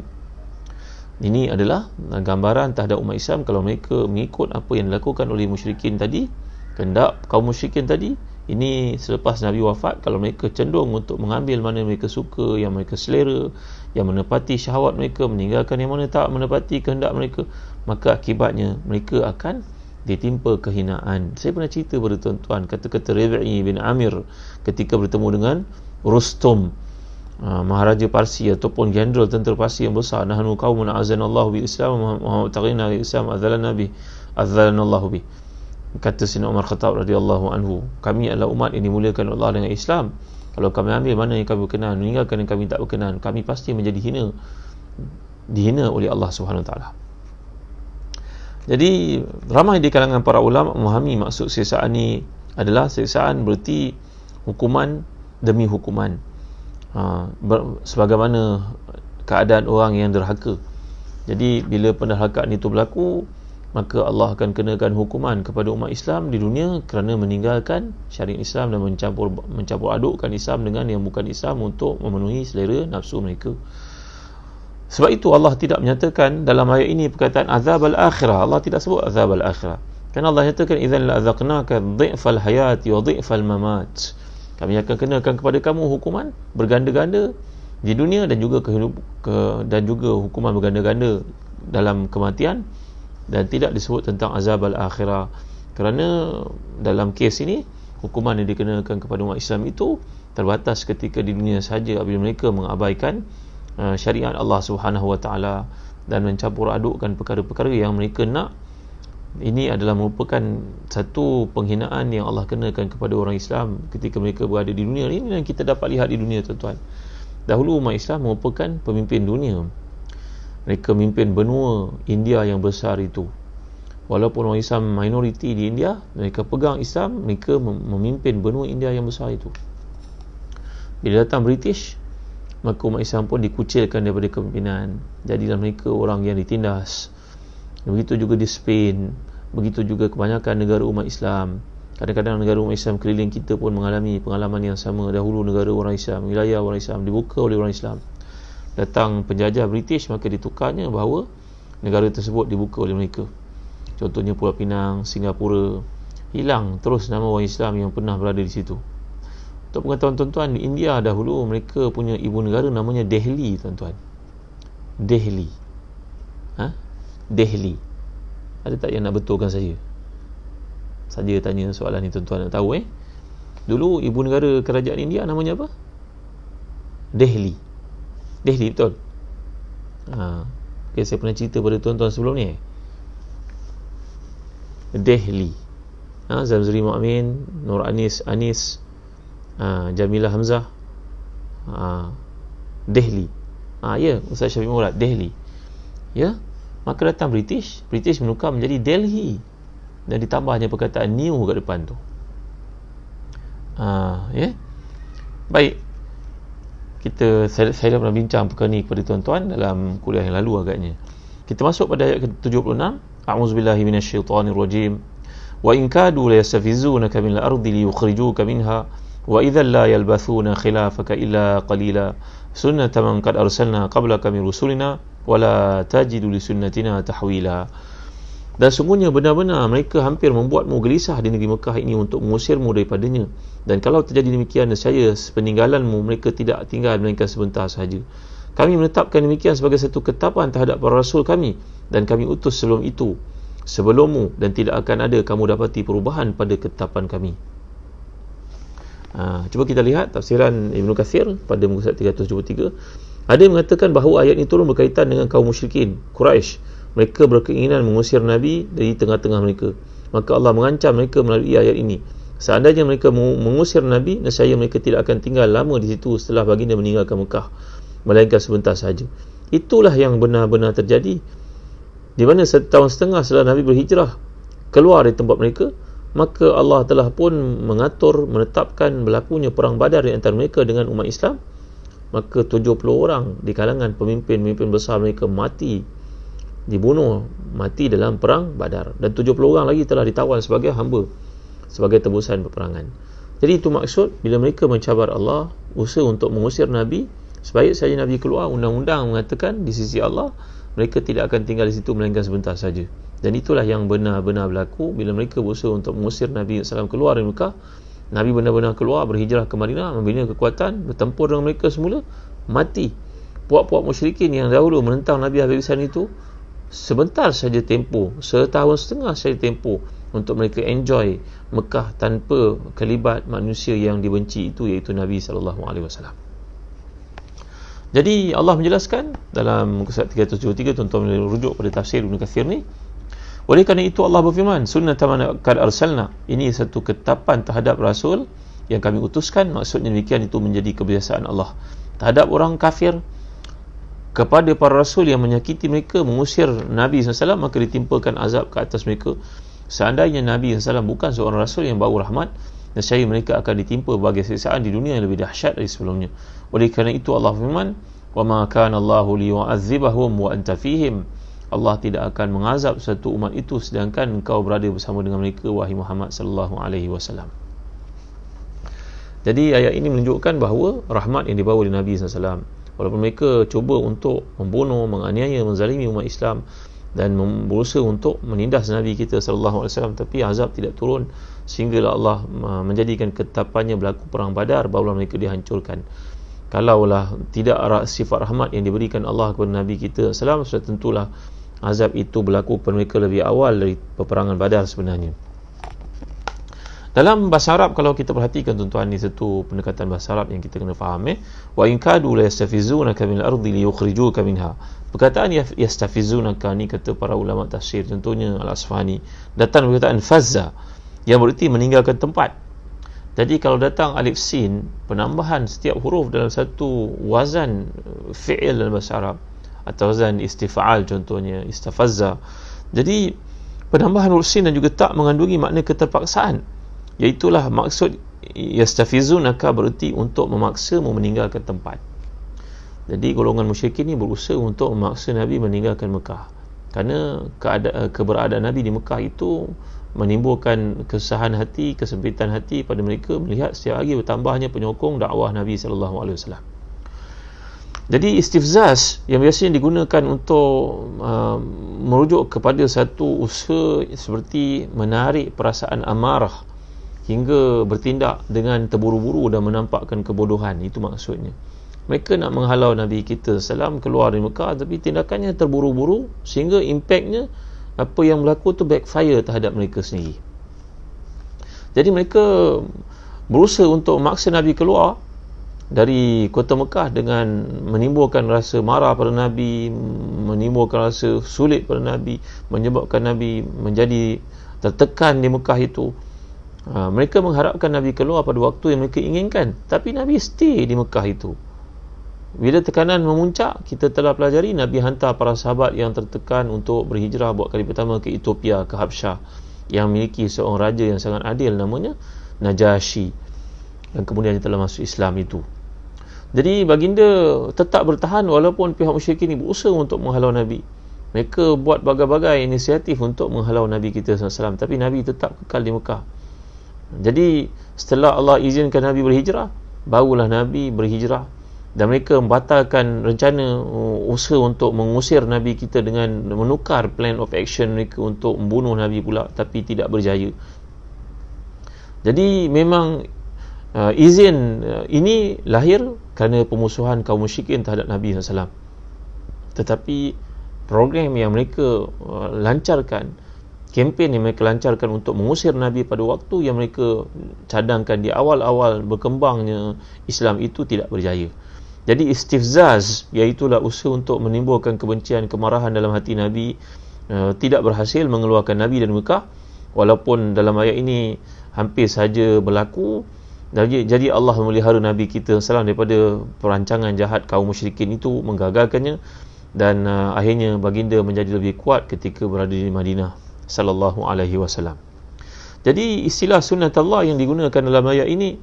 ini adalah gambaran terhadap umat Islam kalau mereka mengikut apa yang dilakukan oleh musyrikin tadi kendak kaum musyrikin tadi ini selepas Nabi wafat kalau mereka cenderung untuk mengambil mana mereka suka yang mereka selera yang menepati syahwat mereka meninggalkan yang mana tak menepati kehendak mereka maka akibatnya mereka akan ditimpa kehinaan saya pernah cerita kepada tuan-tuan kata-kata Rabi'i bin Amir ketika bertemu dengan Rustum uh, maharaja Parsi ataupun jeneral tentera Parsi yang besar nahnu qaumun Allah bi islam Muhammad taqina bi islam Nabi, bi Allah bi kata Sina Umar Khattab radhiyallahu anhu kami adalah umat yang dimuliakan Allah dengan Islam kalau kami ambil mana yang kami berkenan meninggalkan yang kami tak berkenan kami pasti menjadi hina dihina oleh Allah Subhanahu wa taala jadi ramai di kalangan para ulama memahami maksud sesaan ini adalah sesaan berarti hukuman demi hukuman ha, sebagaimana keadaan orang yang derhaka jadi bila penderhakaan itu berlaku maka Allah akan kenakan hukuman kepada umat Islam di dunia kerana meninggalkan syariat Islam dan mencampur mencampur adukkan Islam dengan yang bukan Islam untuk memenuhi selera nafsu mereka sebab itu Allah tidak menyatakan dalam ayat ini perkataan azab al-akhirah Allah tidak sebut azab al-akhirah kerana Allah nyatakan idzan la'azaqnaka dhi'fal hayat wa dhi'fal mamat kami akan kenakan kepada kamu hukuman berganda-ganda di dunia dan juga ke, ke dan juga hukuman berganda-ganda dalam kematian dan tidak disebut tentang azab al-akhirah kerana dalam kes ini hukuman yang dikenakan kepada umat Islam itu terbatas ketika di dunia saja apabila mereka mengabaikan uh, syariat Allah Subhanahu Wa Taala dan mencampur adukkan perkara-perkara yang mereka nak ini adalah merupakan satu penghinaan yang Allah kenakan kepada orang Islam ketika mereka berada di dunia ini yang kita dapat lihat di dunia tuan-tuan dahulu umat Islam merupakan pemimpin dunia mereka memimpin benua India yang besar itu walaupun orang Islam minoriti di India mereka pegang Islam mereka memimpin benua India yang besar itu bila datang British maka umat Islam pun dikucilkan daripada kepimpinan jadilah mereka orang yang ditindas Begitu juga di Spain Begitu juga kebanyakan negara umat Islam Kadang-kadang negara umat Islam keliling kita pun mengalami pengalaman yang sama Dahulu negara orang Islam, wilayah orang Islam dibuka oleh orang Islam Datang penjajah British maka ditukarnya bahawa Negara tersebut dibuka oleh mereka Contohnya Pulau Pinang, Singapura Hilang terus nama orang Islam yang pernah berada di situ Untuk pengetahuan tuan-tuan, India dahulu mereka punya ibu negara namanya Delhi tuan-tuan Delhi Ha? Dehli ada tak yang nak betulkan saya saja tanya soalan ni tuan-tuan nak tahu eh dulu ibu negara kerajaan India namanya apa Dehli Dehli betul ha. Okay, saya pernah cerita pada tuan-tuan sebelum ni eh? Dehli ha, Zamzuri Mu'min Nur Anis Anis ha, Jamilah Hamzah ha, Dehli ha, ya yeah, Ustaz Syafiq Murad Dehli ya yeah? maka datang British British menukar menjadi Delhi dan ditambahnya perkataan new kat depan tu ha, yeah? Ya. baik kita saya, saya dah pernah bincang perkara ni kepada tuan-tuan dalam kuliah yang lalu agaknya kita masuk pada ayat ke-76 A'udzubillahi minasyaitanirrajim wa in kadu la yastafizunaka min ardi li yukhrijuka minha وإذا لا يلبثون خلافك إلا قليلا سنة من قد أرسلنا قبلك من رسلنا ولا تجد لسنتنا تحويلا Dan sungguhnya benar-benar mereka hampir membuatmu gelisah di negeri Mekah ini untuk mengusirmu daripadanya. Dan kalau terjadi demikian, saya peninggalanmu mereka tidak tinggal melainkan sebentar sahaja. Kami menetapkan demikian sebagai satu ketapan terhadap para rasul kami dan kami utus sebelum itu, sebelummu dan tidak akan ada kamu dapati perubahan pada ketapan kami. Ha, cuba kita lihat tafsiran Ibn Kathir pada muka surat 373 ada yang mengatakan bahawa ayat ini turun berkaitan dengan kaum musyrikin Quraisy. mereka berkeinginan mengusir Nabi dari tengah-tengah mereka maka Allah mengancam mereka melalui ayat ini seandainya mereka mengusir Nabi nescaya mereka tidak akan tinggal lama di situ setelah baginda meninggalkan Mekah melainkan sebentar saja. itulah yang benar-benar terjadi di mana setahun setengah setelah Nabi berhijrah keluar dari tempat mereka maka Allah telah pun mengatur menetapkan berlakunya perang badar di antara mereka dengan umat Islam maka 70 orang di kalangan pemimpin-pemimpin besar mereka mati dibunuh mati dalam perang badar dan 70 orang lagi telah ditawan sebagai hamba sebagai tebusan peperangan jadi itu maksud bila mereka mencabar Allah usaha untuk mengusir Nabi sebaik saja Nabi keluar undang-undang mengatakan di sisi Allah mereka tidak akan tinggal di situ melainkan sebentar saja dan itulah yang benar-benar berlaku bila mereka berusaha untuk mengusir Nabi SAW keluar dari Mekah. Nabi benar-benar keluar berhijrah ke Madinah membina kekuatan bertempur dengan mereka semula mati puak-puak musyrikin yang dahulu menentang Nabi Habib Hassan itu sebentar saja tempoh setahun setengah saja tempoh untuk mereka enjoy Mekah tanpa kelibat manusia yang dibenci itu iaitu Nabi sallallahu alaihi wasallam. Jadi Allah menjelaskan dalam muka surat 373 tuan-tuan rujuk pada tafsir Ibnu Katsir ni oleh kerana itu Allah berfirman, sunnah tamana kad arsalna. Ini satu ketapan terhadap rasul yang kami utuskan. Maksudnya demikian itu menjadi kebiasaan Allah. Terhadap orang kafir, kepada para rasul yang menyakiti mereka, mengusir Nabi SAW, maka ditimpakan azab ke atas mereka. Seandainya Nabi SAW bukan seorang rasul yang bawa rahmat, nescaya mereka akan ditimpa bagi siksaan di dunia yang lebih dahsyat dari sebelumnya. Oleh kerana itu Allah berfirman, وَمَا كَانَ اللَّهُ لِيُعَذِّبَهُمْ وَأَنْتَ فِيهِمْ Allah tidak akan mengazab satu umat itu sedangkan engkau berada bersama dengan mereka wahai Muhammad sallallahu alaihi wasallam. Jadi ayat ini menunjukkan bahawa rahmat yang dibawa oleh Nabi SAW walaupun mereka cuba untuk membunuh, menganiaya, menzalimi umat Islam dan berusaha untuk menindas Nabi kita sallallahu alaihi wasallam, tapi azab tidak turun sehinggalah Allah menjadikan ketapannya berlaku perang badar barulah mereka dihancurkan kalaulah tidak sifat rahmat yang diberikan Allah kepada Nabi kita SAW sudah tentulah azab itu berlaku pada mereka lebih awal dari peperangan badar sebenarnya dalam bahasa Arab kalau kita perhatikan tuan-tuan ini satu pendekatan bahasa Arab yang kita kena faham eh wa in kadu la yastafizunaka min al-ardi li yukhrijuka minha perkataan yastafizunaka ni kata para ulama tafsir tentunya al-Asfani datang perkataan fazza yang bermerti meninggalkan tempat jadi kalau datang alif sin penambahan setiap huruf dalam satu wazan eh, fi'il dalam bahasa Arab atau zan istifal contohnya istafazza jadi penambahan huruf sin dan juga tak mengandungi makna keterpaksaan iaitulah maksud yastafizunaka berarti untuk memaksa mu meninggalkan tempat jadi golongan musyrik ini berusaha untuk memaksa Nabi meninggalkan Mekah kerana keberadaan Nabi di Mekah itu menimbulkan kesahan hati, kesempitan hati pada mereka melihat setiap hari bertambahnya penyokong dakwah Nabi saw. alaihi jadi istifzas yang biasanya digunakan untuk uh, merujuk kepada satu usaha seperti menarik perasaan amarah hingga bertindak dengan terburu-buru dan menampakkan kebodohan itu maksudnya. Mereka nak menghalau Nabi kita salam keluar dari Mekah tapi tindakannya terburu-buru sehingga impaknya apa yang berlaku tu backfire terhadap mereka sendiri. Jadi mereka berusaha untuk maksa Nabi keluar dari kota Mekah dengan menimbulkan rasa marah pada Nabi menimbulkan rasa sulit pada Nabi menyebabkan Nabi menjadi tertekan di Mekah itu ha, mereka mengharapkan Nabi keluar pada waktu yang mereka inginkan tapi Nabi stay di Mekah itu bila tekanan memuncak kita telah pelajari Nabi hantar para sahabat yang tertekan untuk berhijrah buat kali pertama ke Ethiopia ke Habsyah yang memiliki seorang raja yang sangat adil namanya Najashi yang kemudian dia telah masuk Islam itu jadi baginda tetap bertahan walaupun pihak musyrik ini berusaha untuk menghalau Nabi. Mereka buat bagai-bagai inisiatif untuk menghalau Nabi kita SAW. Tapi Nabi tetap kekal di Mekah. Jadi setelah Allah izinkan Nabi berhijrah, barulah Nabi berhijrah. Dan mereka membatalkan rencana uh, usaha untuk mengusir Nabi kita dengan menukar plan of action mereka untuk membunuh Nabi pula tapi tidak berjaya. Jadi memang Uh, izin uh, ini lahir kerana pemusuhan kaum musyrikin terhadap Nabi SAW tetapi program yang mereka uh, lancarkan kempen yang mereka lancarkan untuk mengusir Nabi pada waktu yang mereka cadangkan di awal-awal berkembangnya Islam itu tidak berjaya jadi istifzaz iaitu usaha untuk menimbulkan kebencian kemarahan dalam hati Nabi uh, tidak berhasil mengeluarkan Nabi dari Mekah walaupun dalam ayat ini hampir saja berlaku jadi, jadi Allah memelihara Nabi kita SAW daripada perancangan jahat kaum musyrikin itu menggagalkannya dan uh, akhirnya baginda menjadi lebih kuat ketika berada di Madinah sallallahu alaihi wasallam. Jadi istilah sunnatullah yang digunakan dalam ayat ini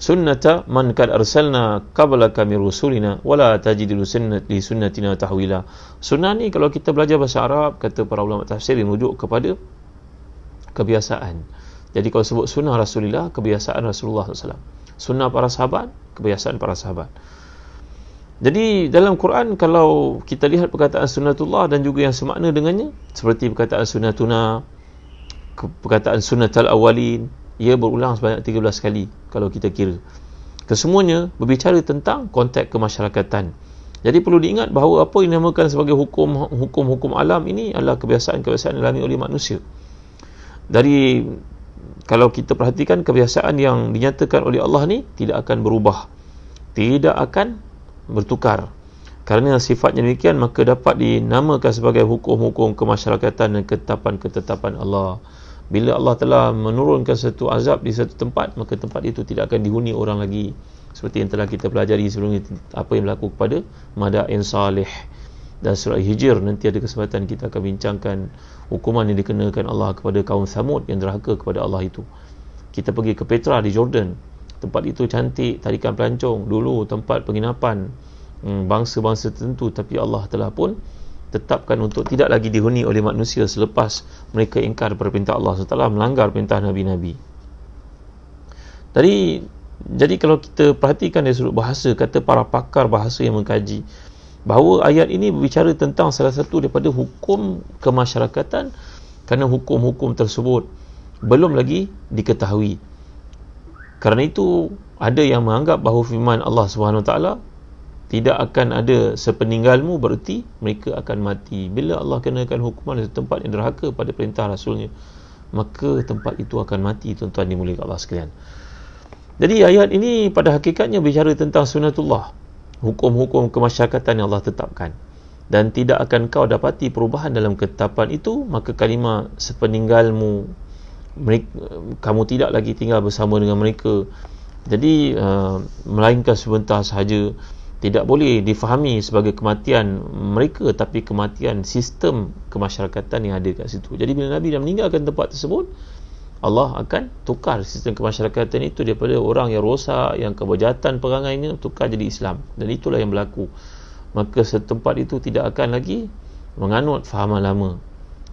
sunnata man kad arsalna qabla kami rusulina wala tajidu sunnat li sunnatina tahwila. Sunnah ni kalau kita belajar bahasa Arab kata para ulama tafsir merujuk kepada kebiasaan. Jadi kalau sebut sunnah Rasulullah, kebiasaan Rasulullah SAW. Sunnah para sahabat, kebiasaan para sahabat. Jadi dalam Quran kalau kita lihat perkataan sunnatullah dan juga yang semakna dengannya seperti perkataan sunnatuna perkataan al awalin ia berulang sebanyak 13 kali kalau kita kira. Kesemuanya berbicara tentang konteks kemasyarakatan. Jadi perlu diingat bahawa apa yang dinamakan sebagai hukum hukum alam ini adalah kebiasaan-kebiasaan alami oleh manusia. Dari kalau kita perhatikan kebiasaan yang dinyatakan oleh Allah ni tidak akan berubah tidak akan bertukar kerana sifatnya demikian maka dapat dinamakan sebagai hukum-hukum kemasyarakatan dan ketetapan-ketetapan Allah bila Allah telah menurunkan satu azab di satu tempat maka tempat itu tidak akan dihuni orang lagi seperti yang telah kita pelajari sebelum ini apa yang berlaku kepada Mada'in Salih dan surah Hijr nanti ada kesempatan kita akan bincangkan hukuman yang dikenakan Allah kepada kaum Samud yang derhaka kepada Allah itu. Kita pergi ke Petra di Jordan. Tempat itu cantik, tarikan pelancong. Dulu tempat penginapan hmm, bangsa-bangsa tertentu tapi Allah telah pun tetapkan untuk tidak lagi dihuni oleh manusia selepas mereka ingkar perintah Allah setelah melanggar perintah Nabi-Nabi. Jadi, jadi kalau kita perhatikan dari sudut bahasa, kata para pakar bahasa yang mengkaji, bahawa ayat ini berbicara tentang salah satu daripada hukum kemasyarakatan kerana hukum-hukum tersebut belum lagi diketahui. Kerana itu ada yang menganggap bahawa firman Allah Swt tidak akan ada sepeninggalmu bererti mereka akan mati bila Allah kenakan hukuman di tempat yang derhaka pada perintah rasulnya maka tempat itu akan mati tuan-tuan dimuliakan Allah sekalian jadi ayat ini pada hakikatnya bicara tentang sunatullah hukum-hukum kemasyarakatan yang Allah tetapkan dan tidak akan kau dapati perubahan dalam ketetapan itu maka kalimah sepeninggalmu mereka, kamu tidak lagi tinggal bersama dengan mereka jadi uh, melainkan sebentar sahaja tidak boleh difahami sebagai kematian mereka tapi kematian sistem kemasyarakatan yang ada kat situ jadi bila Nabi dah meninggalkan tempat tersebut Allah akan tukar sistem kemasyarakatan itu daripada orang yang rosak, yang kebajatan perangainya, tukar jadi Islam. Dan itulah yang berlaku. Maka setempat itu tidak akan lagi menganut fahaman lama.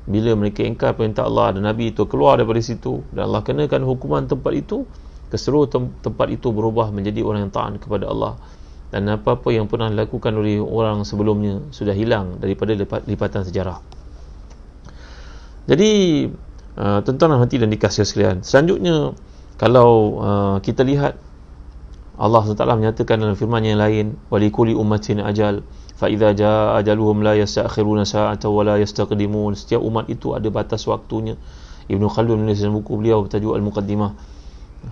Bila mereka ingkar perintah Allah dan Nabi itu keluar daripada situ dan Allah kenakan hukuman tempat itu, keseluruh tempat itu berubah menjadi orang yang taat kepada Allah. Dan apa-apa yang pernah dilakukan oleh orang sebelumnya sudah hilang daripada lipatan sejarah. Jadi Tentu ah, tuan hati dan dikasih sekalian selanjutnya kalau uh, kita lihat Allah SWT menyatakan dalam firman yang lain walikuli ummatin ajal fa idza jaa ajaluhum la yasta'khiruna sa'ata wa la yastaqdimun setiap umat itu ada batas waktunya Ibnu Khaldun menulis dalam buku beliau bertajuk Al-Muqaddimah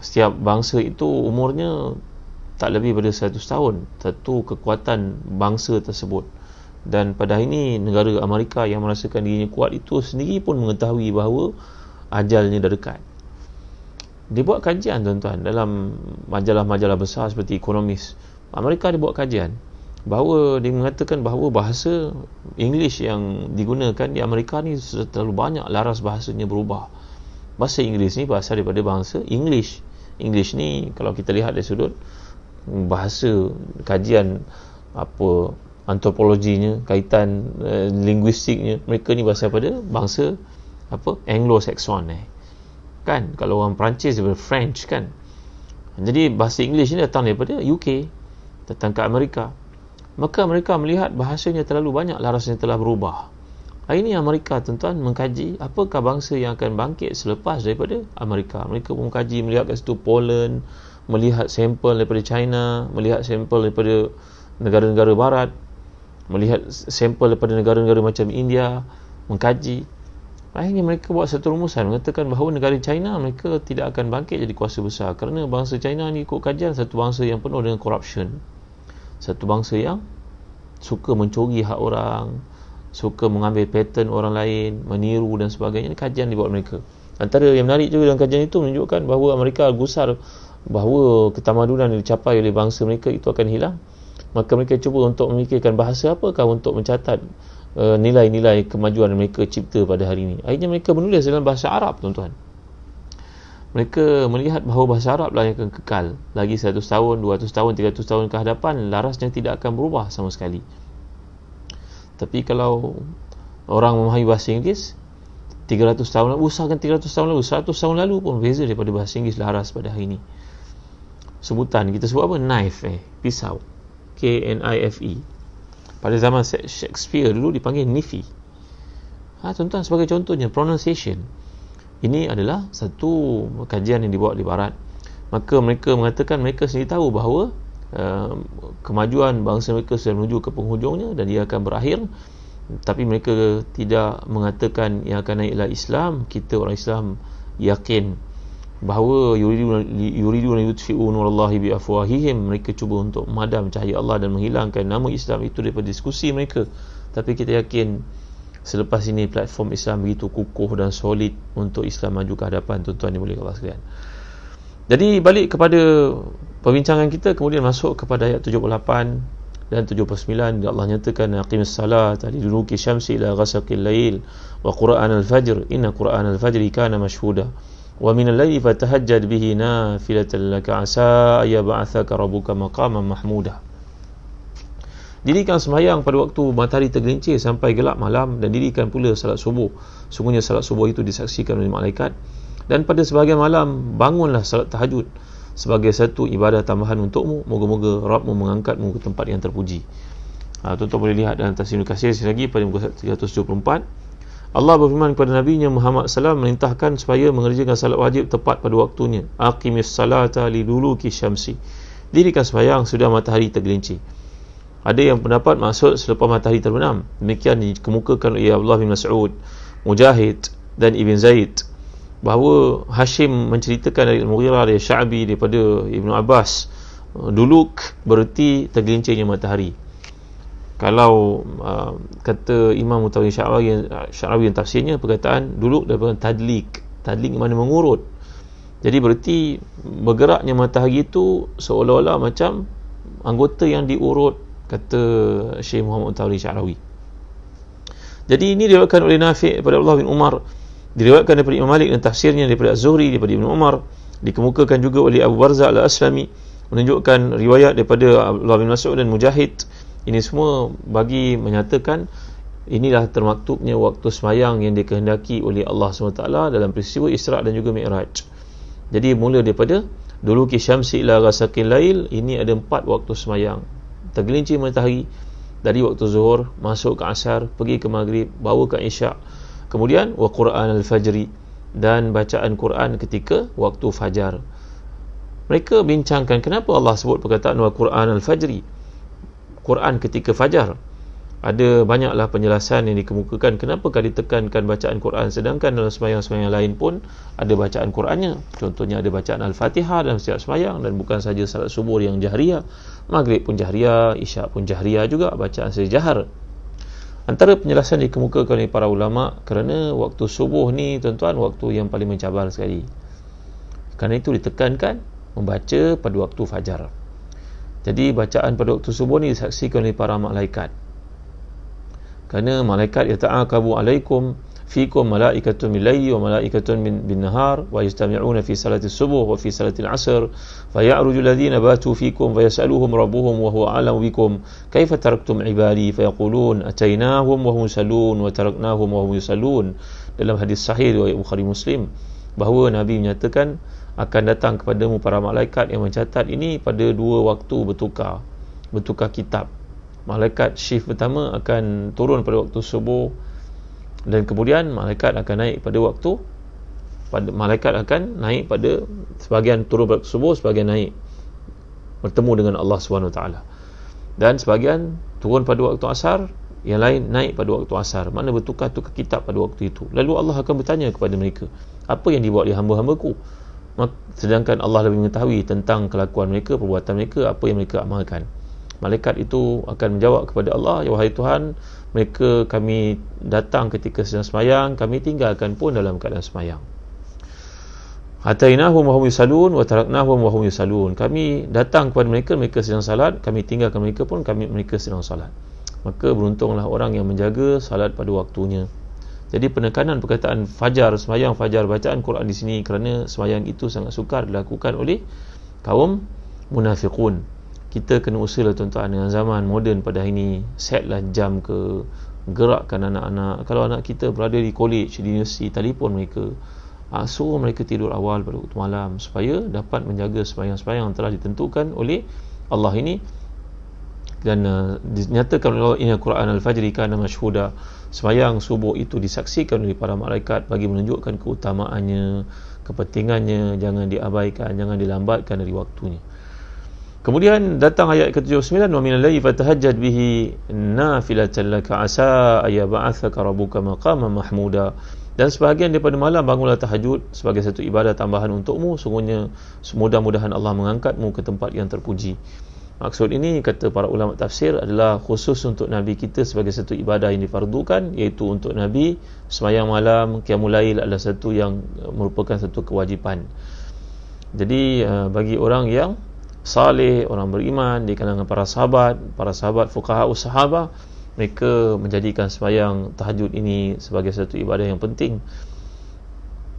setiap bangsa itu umurnya tak lebih daripada 100 tahun tentu kekuatan bangsa tersebut dan pada hari ini negara Amerika yang merasakan dirinya kuat itu sendiri pun mengetahui bahawa ajalnya dah dekat dia buat kajian tuan-tuan dalam majalah-majalah besar seperti Ekonomis Amerika dia buat kajian bahawa dia mengatakan bahawa bahasa English yang digunakan di Amerika ni terlalu banyak laras bahasanya berubah bahasa Inggeris ni bahasa daripada bahasa English English ni kalau kita lihat dari sudut bahasa kajian apa antropologinya kaitan uh, linguistiknya mereka ni bahasa daripada bangsa apa Anglo-Saxon eh. Kan kalau orang Perancis dia French kan. Jadi bahasa English ni datang daripada UK, datang ke Amerika. Maka mereka melihat bahasanya terlalu banyak larasnya telah berubah. Hari ini Amerika tuan-tuan mengkaji apakah bangsa yang akan bangkit selepas daripada Amerika. Mereka pun mengkaji melihat kat situ Poland, melihat sampel daripada China, melihat sampel daripada negara-negara barat, melihat sampel daripada negara-negara macam India, mengkaji. Akhirnya mereka buat satu rumusan mengatakan bahawa negara China mereka tidak akan bangkit jadi kuasa besar kerana bangsa China ni ikut kajian satu bangsa yang penuh dengan corruption. Satu bangsa yang suka mencuri hak orang, suka mengambil pattern orang lain, meniru dan sebagainya. kajian dibuat mereka. Antara yang menarik juga dalam kajian itu menunjukkan bahawa mereka gusar bahawa ketamadunan yang dicapai oleh bangsa mereka itu akan hilang. Maka mereka cuba untuk memikirkan bahasa apakah untuk mencatat Eh, nilai-nilai kemajuan yang mereka cipta pada hari ini. Akhirnya mereka menulis dalam bahasa Arab, tuan-tuan. Mereka melihat bahawa bahasa Arab lah yang akan kekal. Lagi 100 tahun, 200 tahun, 300 tahun ke hadapan, larasnya tidak akan berubah sama sekali. Tapi kalau orang memahami bahasa Inggeris, 300 tahun lalu, usahakan 300 tahun lalu, 100 tahun lalu pun beza daripada bahasa Inggeris laras pada hari ini. Sebutan, kita sebut apa? Knife eh, pisau. K-N-I-F-E pada zaman Shakespeare dulu dipanggil Nifi ha, tuan-tuan sebagai contohnya pronunciation ini adalah satu kajian yang dibuat di barat maka mereka mengatakan mereka sendiri tahu bahawa uh, kemajuan bangsa mereka sudah menuju ke penghujungnya dan dia akan berakhir tapi mereka tidak mengatakan yang akan naiklah Islam kita orang Islam yakin bahawa yuriduna yutfi'una wallahi bi afwahihim mereka cuba untuk madam cahaya Allah dan menghilangkan nama Islam itu daripada diskusi mereka tapi kita yakin selepas ini platform Islam begitu kukuh dan solid untuk Islam maju ke hadapan tuan-tuan dan boleh Allah sekalian jadi balik kepada perbincangan kita kemudian masuk kepada ayat 78 dan 79 dan Allah nyatakan aqimis salat tadi dunuki syamsi ila ghasaqil lail wa qur'an al-fajr inna qur'an al-fajri kana mashhuda wa min al-layli fatahajjad bihi nafilatan laka asa ayab'athaka rabbuka maqaman mahmuda Dirikan sembahyang pada waktu matahari tergelincir sampai gelap malam dan dirikan pula salat subuh. Sungguhnya salat subuh itu disaksikan oleh malaikat. Dan pada sebahagian malam, bangunlah salat tahajud sebagai satu ibadah tambahan untukmu. Moga-moga Rabbimu mengangkatmu ke tempat yang terpuji. Ha, tuan-tuan boleh lihat dalam tafsir Nukasir lagi pada muka 374. Allah berfirman kepada Nabi nya Muhammad sallallahu alaihi wasallam merintahkan supaya mengerjakan salat wajib tepat pada waktunya. Aqimis salata li duluki syamsi. Dirikan sembahyang sudah matahari tergelincir. Ada yang pendapat masuk selepas matahari terbenam. Demikian dikemukakan oleh Abdullah bin Mas'ud, Mujahid dan Ibn Zaid bahawa Hashim menceritakan dari Mughirah dari Syabi daripada Ibn Abbas duluk berarti tergelincirnya matahari kalau uh, kata Imam Mutawir Syarawi, Syarawi yang tafsirnya perkataan duduk daripada tadlik tadlik mana mengurut jadi berarti bergeraknya matahari itu seolah-olah macam anggota yang diurut kata Syekh Muhammad Mutawir Syarawi jadi ini diriwayatkan oleh Nafi' daripada Allah bin Umar diriwayatkan daripada Imam Malik dan tafsirnya daripada Zuhri daripada Ibn Umar dikemukakan juga oleh Abu Barzah al-Aslami menunjukkan riwayat daripada Abdullah bin Mas'ud dan Mujahid ini semua bagi menyatakan inilah termaktubnya waktu semayang yang dikehendaki oleh Allah SWT dalam peristiwa Isra' dan juga Mi'raj. Jadi mula daripada dulu kisyamsi ila rasakin lail, ini ada empat waktu semayang. Tergelincir matahari dari waktu zuhur, masuk ke asar, pergi ke maghrib, bawa ke isyak. Kemudian, wa quran al-fajri dan bacaan Quran ketika waktu fajar. Mereka bincangkan kenapa Allah sebut perkataan wa quran al-fajri. Quran ketika fajar ada banyaklah penjelasan yang dikemukakan kenapa kali tekankan bacaan Quran sedangkan dalam semayang-semayang lain pun ada bacaan Qurannya contohnya ada bacaan Al-Fatihah dalam setiap semayang dan bukan saja salat subuh yang jahriah maghrib pun jahriah isyak pun jahriah juga bacaan sejahar antara penjelasan dikemukakan oleh para ulama kerana waktu subuh ni tuan-tuan waktu yang paling mencabar sekali kerana itu ditekankan membaca pada waktu fajar jadi bacaan pada waktu subuh ni disaksikan oleh para malaikat. Kerana malaikat yata'akabu alaikum fikum malaikatun min layi wa malaikatun min bin nahar wa yistami'una fi salati subuh wa fi salati al-asr fa ya'ruju alladhina batu fikum fa yas'aluhum rabbuhum wa huwa a'lamu bikum kayfa taraktum ibadi fa yaqulun atainahum wa hum salun wa taraknahum wa hum yusallun dalam hadis sahih riwayat Bukhari Muslim bahawa Nabi menyatakan akan datang kepadamu para malaikat yang mencatat ini pada dua waktu bertukar bertukar kitab malaikat shift pertama akan turun pada waktu subuh dan kemudian malaikat akan naik pada waktu pada malaikat akan naik pada sebahagian turun pada subuh sebahagian naik bertemu dengan Allah Swt dan sebahagian turun pada waktu asar yang lain naik pada waktu asar mana bertukar tukar kitab pada waktu itu lalu Allah akan bertanya kepada mereka apa yang dibuat oleh hamba-hambaku sedangkan Allah lebih mengetahui tentang kelakuan mereka perbuatan mereka apa yang mereka amalkan malaikat itu akan menjawab kepada Allah ya wahai Tuhan mereka kami datang ketika sedang semayang kami tinggalkan pun dalam keadaan semayang Atainahu wa hum yusalun wa taraknahum wa hum yusalun. Kami datang kepada mereka mereka sedang salat, kami tinggalkan mereka pun kami mereka sedang salat. Maka beruntunglah orang yang menjaga salat pada waktunya. Jadi penekanan perkataan fajar semayang fajar bacaan Quran di sini kerana semayang itu sangat sukar dilakukan oleh kaum munafiqun. Kita kena usahlah tuan-tuan dengan zaman moden pada hari ini setlah jam ke gerakkan anak-anak. Kalau anak kita berada di college, di universiti, telefon mereka ah, suruh mereka tidur awal pada waktu malam supaya dapat menjaga semayang-semayang yang telah ditentukan oleh Allah ini dan uh, dinyatakan oleh Allah ini Quran Al-Fajri kana mashhuda Semayang subuh itu disaksikan oleh para malaikat bagi menunjukkan keutamaannya, kepentingannya, jangan diabaikan, jangan dilambatkan dari waktunya. Kemudian datang ayat ke-79 wa minal layli fatahajjad bihi nafilatan laka asa ayya ba'athaka rabbuka maqaman mahmuda dan sebahagian daripada malam bangunlah tahajud sebagai satu ibadah tambahan untukmu sungguhnya semudah-mudahan Allah mengangkatmu ke tempat yang terpuji. Maksud ini kata para ulama tafsir adalah khusus untuk Nabi kita sebagai satu ibadah yang difardukan iaitu untuk Nabi semayang malam Kiamulail adalah satu yang eh, merupakan satu kewajipan jadi eh, bagi orang yang saleh, orang beriman di kalangan para sahabat, para sahabat fukaha usahabah, mereka menjadikan semayang tahajud ini sebagai satu ibadah yang penting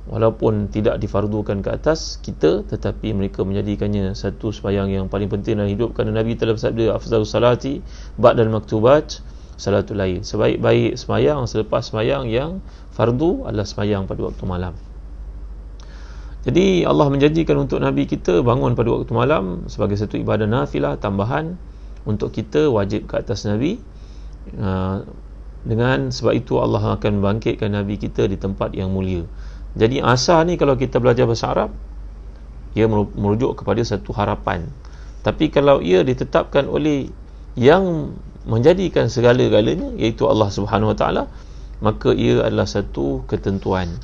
walaupun tidak difardukan ke atas kita tetapi mereka menjadikannya satu sembahyang yang paling penting dalam hidup kerana Nabi telah bersabda afzal salati ba'd dan maktubat salatul lain sebaik-baik sembahyang selepas sembahyang yang fardu adalah sembahyang pada waktu malam jadi Allah menjadikan untuk Nabi kita bangun pada waktu malam sebagai satu ibadah nafilah tambahan untuk kita wajib ke atas Nabi ah, dengan sebab itu Allah akan bangkitkan Nabi kita di tempat yang mulia jadi asa ni kalau kita belajar bahasa Arab ia merujuk kepada satu harapan. Tapi kalau ia ditetapkan oleh yang menjadikan segala-galanya iaitu Allah Subhanahu Wa Taala maka ia adalah satu ketentuan.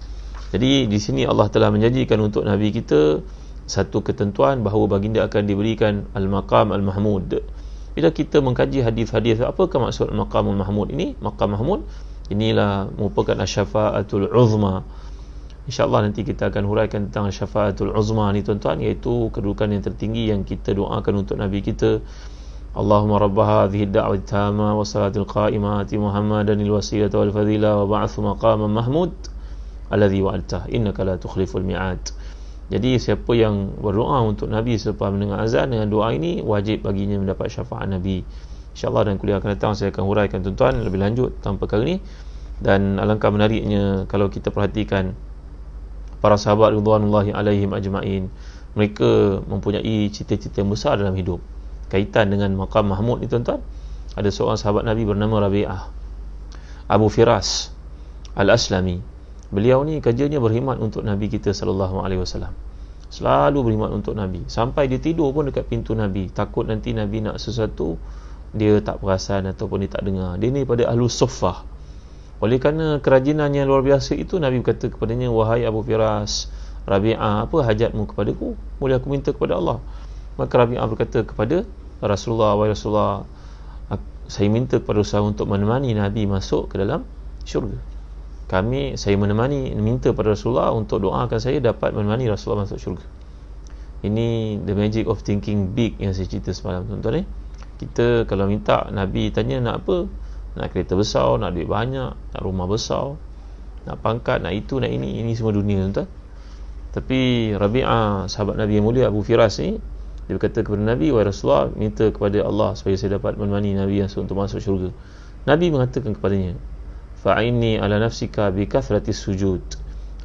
Jadi di sini Allah telah menjanjikan untuk nabi kita satu ketentuan bahawa baginda akan diberikan al-maqam al-mahmud. Bila kita mengkaji hadis-hadis apakah maksud al-maqam al-mahmud ini? Maqam mahmud inilah merupakan asyafaatul uzma. InsyaAllah nanti kita akan huraikan tentang syafaatul uzma ni tuan-tuan iaitu kedudukan yang tertinggi yang kita doakan untuk Nabi kita Allahumma rabbaha adhi da'wat tama wa salatil qaimah muhammadan Muhammadanil wasiyata wal fadila wa ba'athu maqaman mahmud aladhi wa'altah innaka la tukhliful mi'ad jadi siapa yang berdoa untuk Nabi selepas mendengar azan dengan doa ini wajib baginya mendapat syafaat Nabi insyaAllah dan kuliah akan datang saya akan huraikan tuan-tuan lebih lanjut tentang perkara ini dan alangkah menariknya kalau kita perhatikan para sahabat radhiyallahu alaihim ajmain mereka mempunyai cita-cita yang besar dalam hidup kaitan dengan makam Mahmud ni tuan-tuan ada seorang sahabat Nabi bernama Rabi'ah Abu Firas Al-Aslami beliau ni kerjanya berkhidmat untuk Nabi kita sallallahu alaihi wasallam selalu berkhidmat untuk Nabi sampai dia tidur pun dekat pintu Nabi takut nanti Nabi nak sesuatu dia tak perasan ataupun dia tak dengar dia ni pada ahlu sufah oleh kerana kerajinan yang luar biasa itu Nabi berkata kepadanya Wahai Abu Firas Rabi'ah apa hajatmu kepadaku Boleh aku minta kepada Allah Maka Rabi'ah berkata kepada Rasulullah Wahai Rasulullah Saya minta kepada usaha untuk menemani Nabi masuk ke dalam syurga kami saya menemani minta pada Rasulullah untuk doakan saya dapat menemani Rasulullah masuk syurga ini the magic of thinking big yang saya cerita semalam tuan-tuan eh? kita kalau minta Nabi tanya nak apa nak kereta besar, nak duit banyak, nak rumah besar, nak pangkat, nak itu, nak ini, ini semua dunia tuan-tuan. Tapi Rabi'ah sahabat Nabi yang mulia Abu Firas ni dia berkata kepada Nabi wahai Rasulullah minta kepada Allah supaya saya dapat menemani Nabi Rasul untuk masuk syurga. Nabi mengatakan kepadanya, "Fa'inni ala nafsika bi kathrati sujud."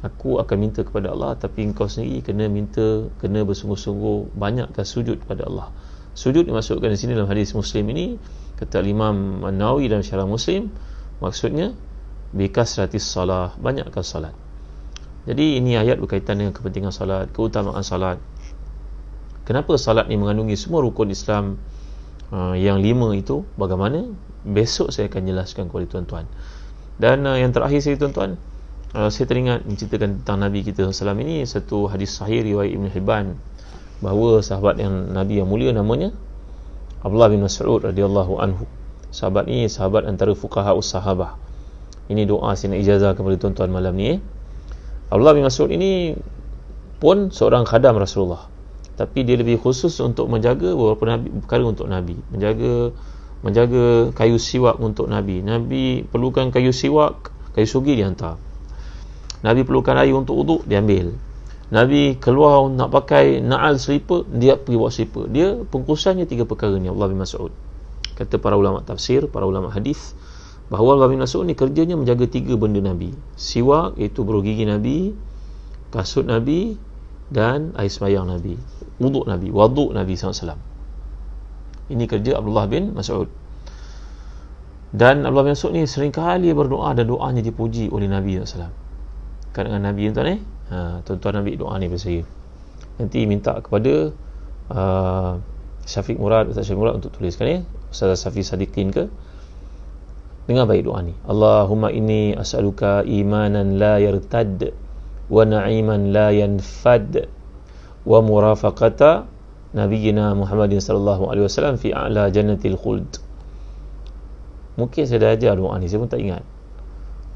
Aku akan minta kepada Allah tapi engkau sendiri kena minta kena bersungguh-sungguh banyakkan sujud kepada Allah. Sujud dimasukkan di sini dalam hadis Muslim ini kata Imam Nawawi dalam syarah Muslim maksudnya bi kasrati salah banyakkan solat jadi ini ayat berkaitan dengan kepentingan solat keutamaan solat kenapa solat ni mengandungi semua rukun Islam uh, yang lima itu bagaimana besok saya akan jelaskan kepada tuan-tuan dan uh, yang terakhir saya tuan-tuan uh, saya teringat menceritakan tentang Nabi kita SAW ini satu hadis sahih riwayat Ibn Hibban bahawa sahabat yang Nabi yang mulia namanya Abdullah bin Mas'ud radhiyallahu anhu. Sahabat ini sahabat antara fukaha sahabah. Ini doa sini ijazah kepada tuan-tuan malam ni. Abdullah bin Mas'ud ini pun seorang khadam Rasulullah. Tapi dia lebih khusus untuk menjaga beberapa nabi, perkara untuk Nabi. Menjaga menjaga kayu siwak untuk Nabi. Nabi perlukan kayu siwak, kayu sugi dihantar. Nabi perlukan air untuk uduk, diambil. Nabi keluar nak pakai naal selipa, dia pergi bawa selipa. Dia pengkhususannya tiga perkara ni Abdullah bin Mas'ud. Kata para ulama tafsir, para ulama hadis bahawa Abdullah bin Mas'ud ni kerjanya menjaga tiga benda Nabi. Siwak iaitu bulu gigi Nabi, kasut Nabi dan air semayang Nabi. Wuduk Nabi, waduk Nabi SAW Ini kerja Abdullah bin Mas'ud. Dan Abdullah bin Mas'ud ni seringkali berdoa dan doanya dipuji oleh Nabi SAW alaihi Kadang-kadang Nabi tuan eh, ha, tuan-tuan ambil doa ni pada saya nanti minta kepada uh, Syafiq Murad Ustaz Syafiq Murad untuk tuliskan ni. Ya. Ustaz Syafiq Sadiqin ke dengar baik doa ni Allahumma inni as'aluka imanan la yartad wa na'iman la yanfad wa murafaqata nabiyina Muhammadin sallallahu alaihi wasallam fi a'la jannatil khuld mungkin saya dah ajar doa ni saya pun tak ingat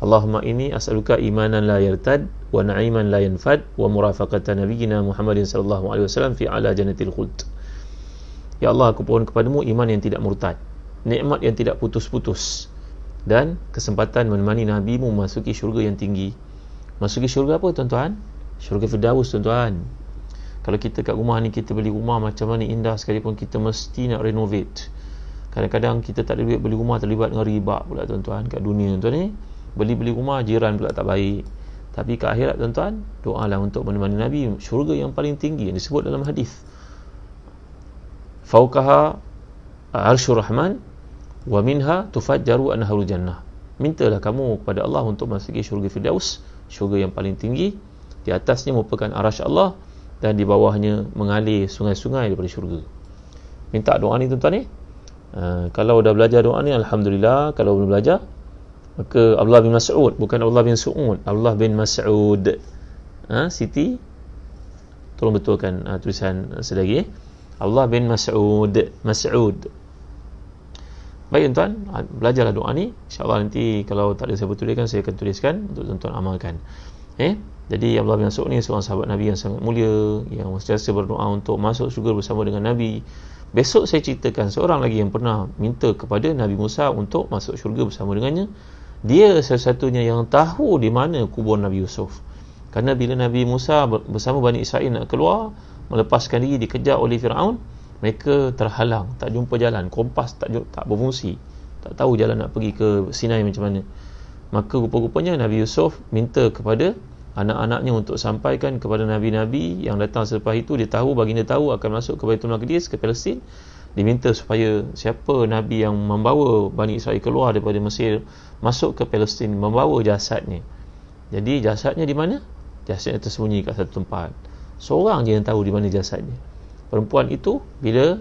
Allahumma ini as'aluka imanan la yartad wa na'iman la yanfad wa murafaqata nabiyyina Muhammadin sallallahu alaihi wasallam fi ala jannatil khuld. Ya Allah aku pohon kepadamu iman yang tidak murtad, nikmat yang tidak putus-putus dan kesempatan menemani nabimu masuki syurga yang tinggi. Masuki syurga apa tuan-tuan? Syurga Firdaus tuan-tuan. Kalau kita kat rumah ni kita beli rumah macam mana indah sekali pun kita mesti nak renovate. Kadang-kadang kita tak ada duit beli rumah terlibat dengan riba pula tuan-tuan kat dunia tuan-tuan ni. Eh? beli-beli rumah jiran pula tak baik tapi ke akhirat tuan-tuan doalah untuk menemani Nabi syurga yang paling tinggi yang disebut dalam hadis fauqaha ah, arsyur rahman wa minha tufajjaru anharu jannah mintalah kamu kepada Allah untuk masuki syurga firdaus syurga yang paling tinggi di atasnya merupakan arasy Allah dan di bawahnya mengalir sungai-sungai daripada syurga minta doa ni tuan-tuan ni uh, kalau dah belajar doa ni Alhamdulillah kalau belum belajar Maka Abdullah bin Mas'ud bukan Abdullah bin Su'ud, Abdullah bin Mas'ud. Ha, Siti tolong betulkan uh, tulisan sedagi. Allah bin Mas'ud, Mas'ud. Baik tuan, ha, belajarlah doa ni. Insya-Allah nanti kalau tak ada siapa tuliskan, saya akan tuliskan untuk tuan-tuan amalkan. Eh? Jadi Allah bin Mas'ud ni seorang sahabat Nabi yang sangat mulia yang sentiasa berdoa untuk masuk syurga bersama dengan Nabi. Besok saya ceritakan seorang lagi yang pernah minta kepada Nabi Musa untuk masuk syurga bersama dengannya dia satu-satunya yang tahu di mana kubur Nabi Yusuf kerana bila Nabi Musa bersama Bani Israel nak keluar melepaskan diri dikejar oleh Fir'aun mereka terhalang tak jumpa jalan kompas tak, tak berfungsi tak tahu jalan nak pergi ke Sinai macam mana maka rupa-rupanya Nabi Yusuf minta kepada anak-anaknya untuk sampaikan kepada Nabi-Nabi yang datang selepas itu dia tahu baginda tahu akan masuk ke Baitul Maqdis ke Palestin diminta supaya siapa Nabi yang membawa Bani Israel keluar daripada Mesir masuk ke Palestin membawa jasadnya. Jadi jasadnya di mana? Jasadnya tersembunyi kat satu tempat. Seorang je yang tahu di mana jasadnya. Perempuan itu bila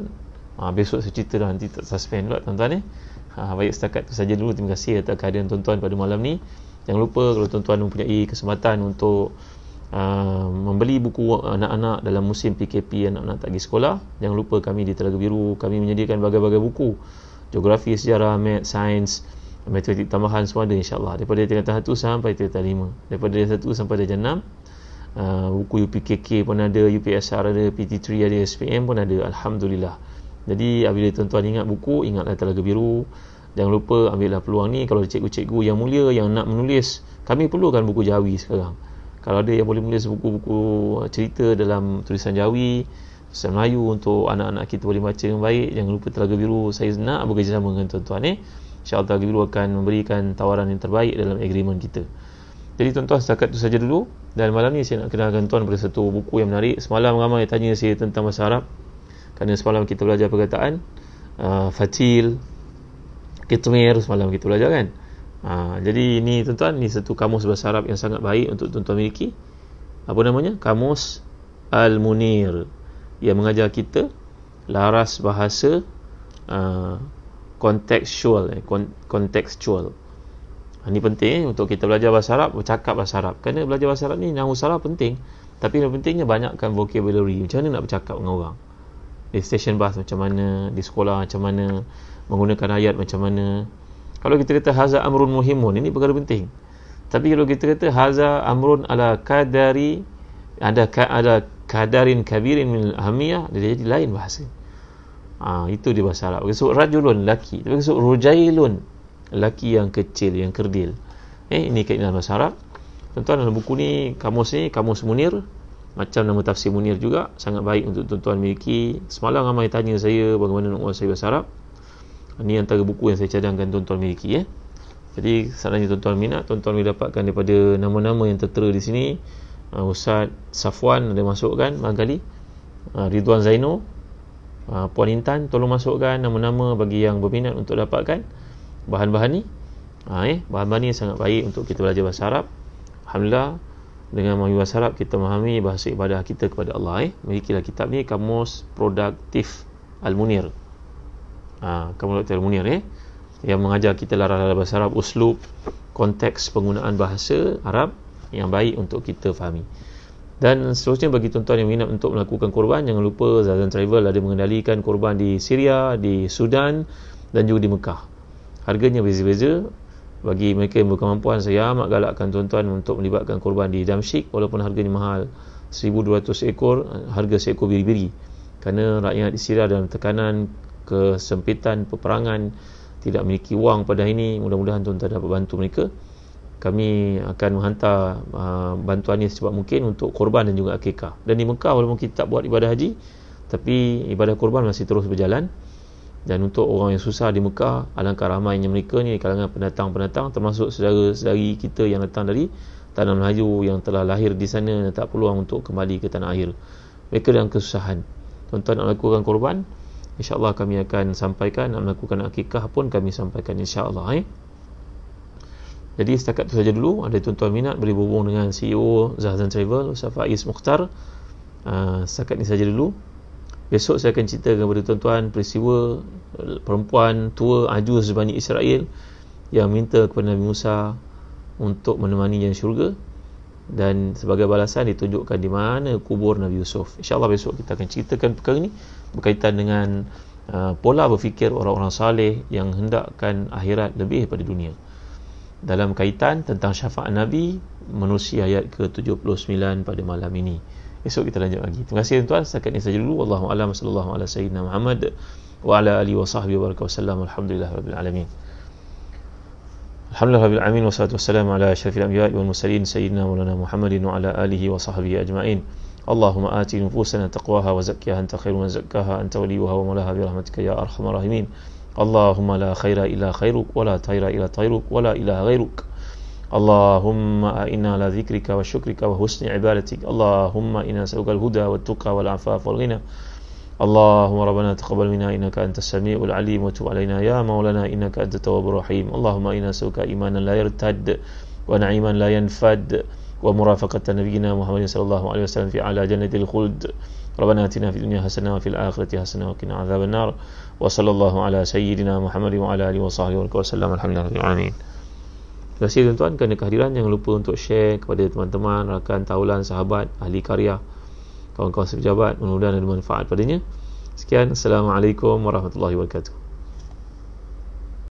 ha, besok saya cerita nanti tak suspend pula tuan-tuan ni. Eh. Ha, ah, baik setakat itu saja dulu. Terima kasih atas kehadiran tuan-tuan pada malam ni. Jangan lupa kalau tuan-tuan mempunyai kesempatan untuk Uh, membeli buku anak-anak dalam musim PKP anak-anak tak pergi sekolah jangan lupa kami di Telaga Biru kami menyediakan berbagai-bagai buku geografi, sejarah, math, sains metodik tambahan suara insyaAllah daripada tingkat satu sampai tingkat lima daripada tingkat satu sampai tingkat enam uh, buku UPKK pun ada UPSR ada PT3 ada SPM pun ada Alhamdulillah jadi apabila tuan-tuan ingat buku ingatlah telaga biru jangan lupa ambillah peluang ni kalau ada cikgu-cikgu yang mulia yang nak menulis kami perlukan buku Jawi sekarang kalau ada yang boleh menulis buku-buku uh, cerita dalam tulisan Jawi Tulisan Melayu untuk anak-anak kita boleh baca dengan baik Jangan lupa Telaga Biru Saya nak bekerjasama dengan tuan-tuan eh? InsyaAllah guru akan memberikan tawaran yang terbaik dalam agreement kita. Jadi tuan-tuan setakat tu saja dulu dan malam ni saya nak kenalkan tuan pada satu buku yang menarik. Semalam ramai tanya saya tentang bahasa Arab. Kerana semalam kita belajar perkataan uh, Fatil Ketmir semalam kita belajar kan uh, Jadi ini tuan-tuan Ini satu kamus bahasa Arab yang sangat baik Untuk tuan-tuan miliki Apa namanya? Kamus Al-Munir Yang mengajar kita Laras bahasa uh, contextual eh, contextual ini ah, penting eh, untuk kita belajar bahasa Arab bercakap bahasa Arab kerana belajar bahasa Arab ni nahu salah penting tapi yang pentingnya banyakkan vocabulary macam mana nak bercakap dengan orang di station bus macam mana di sekolah macam mana menggunakan ayat macam mana kalau kita kata haza amrun muhimun ini perkara penting tapi kalau kita kata haza amrun ala kadari ada ada kadarin kabirin min ahmiyah dia jadi lain bahasa Ha, itu dia bahasa Arab. Maksud rajulun laki. Tapi maksud rujailun laki yang kecil, yang kerdil. Eh, ini kaitan bahasa Arab. Tuan-tuan dalam buku ni, kamus ni, kamus munir. Macam nama tafsir munir juga. Sangat baik untuk tuan-tuan miliki. Semalam ramai tanya saya bagaimana nak menguasai bahasa Arab. Ini antara buku yang saya cadangkan tuan-tuan miliki. Eh. Jadi, seandainya tuan-tuan minat, tuan-tuan boleh dapatkan daripada nama-nama yang tertera di sini. Uh, Ustaz Safwan ada masukkan, Mangkali. Ah, Ridwan Zaino Ha, Puan Intan tolong masukkan nama-nama bagi yang berminat untuk dapatkan bahan-bahan ni ha, eh, bahan-bahan ni sangat baik untuk kita belajar bahasa Arab Alhamdulillah dengan memahami bahasa Arab kita memahami bahasa ibadah kita kepada Allah eh. milikilah kitab ni Kamus Produktif Al-Munir ha, Kamus Produktif Al-Munir eh. yang mengajar kita lara-lara bahasa Arab uslub konteks penggunaan bahasa Arab yang baik untuk kita fahami dan seterusnya bagi tuan-tuan yang minat untuk melakukan korban jangan lupa Zazan Travel ada mengendalikan korban di Syria, di Sudan dan juga di Mekah harganya beza-beza bagi mereka yang berkemampuan saya amat galakkan tuan-tuan untuk melibatkan korban di Damsyik walaupun harganya mahal 1200 ekor harga seekor biri-biri kerana rakyat di Syria dalam tekanan kesempitan peperangan tidak memiliki wang pada hari ini mudah-mudahan tuan-tuan dapat bantu mereka kami akan menghantar uh, bantuan ini secepat mungkin untuk korban dan juga akikah. Dan di Mekah walaupun kita tak buat ibadah haji, tapi ibadah korban masih terus berjalan. Dan untuk orang yang susah di Mekah, alangkah ramai yang mereka ni kalangan pendatang-pendatang termasuk saudara-saudari kita yang datang dari tanah Melayu yang telah lahir di sana dan tak peluang untuk kembali ke tanah air. Mereka dalam kesusahan. Tuan-tuan nak lakukan korban, insya-Allah kami akan sampaikan nak lakukan akikah pun kami sampaikan insya-Allah eh. Jadi setakat itu saja dulu. Ada tuan-tuan minat beri berhubung dengan CEO Zahzan Travel, Ustaz Faiz Mukhtar. Uh, setakat ini saja dulu. Besok saya akan cerita kepada tuan-tuan peristiwa eh, perempuan tua ajus Bani Israel yang minta kepada Nabi Musa untuk menemani yang syurga dan sebagai balasan ditunjukkan di mana kubur Nabi Yusuf. InsyaAllah besok kita akan ceritakan perkara ini berkaitan dengan uh, pola berfikir orang-orang saleh yang hendakkan akhirat lebih daripada dunia dalam kaitan tentang syafaat Nabi manusia ayat ke-79 pada malam ini. Esok kita lanjut lagi. Terima kasih tuan-tuan. Setakat ini saja dulu. Wallahu a'lam sallallahu ala sayyidina Muhammad wa ala alihi wa sahbihi wa baraka wasallam. Alhamdulillah rabbil alamin. Alhamdulillah rabbil alamin wassalatu wassalamu ala asyrafil anbiya wal mursalin sayyidina Maulana Muhammadin wa ala alihi wa sahbihi ajma'in. Allahumma ati اللهم آتي نفوسنا تقواها وزكها أنت خير من زكاها أنت وليها ومولاها برحمتك يا أرحم الراحمين اللهم لا خير إلا خيرك ولا طير إلا طيرك ولا إله غيرك اللهم إنا على ذكرك وشكرك وحسن عبادتك اللهم إنا نسألك الهدى والتقى والعفاف والغنى اللهم ربنا تقبل منا إنك أنت السميع العليم وتب علينا يا مولانا إنك أنت التواب الرحيم اللهم إنا نسألك إيمانا لا يرتد ونعيما لا ينفد ومرافقة نبينا محمد صلى الله عليه وسلم في أعلى جنة الخلد ربنا آتنا في الدنيا حسنة وفي الآخرة حسنة وقنا عذاب النار wasallallahu ala sayyidina Muhammad wa ala alihi wasahbihi wa sallam alhamdulillahi amin terima kasih tuan-tuan kerana kehadiran yang lupa untuk share kepada teman-teman rakan taulan sahabat ahli karya kawan-kawan sejabat mudah-mudahan ada manfaat padanya sekian assalamualaikum warahmatullahi wabarakatuh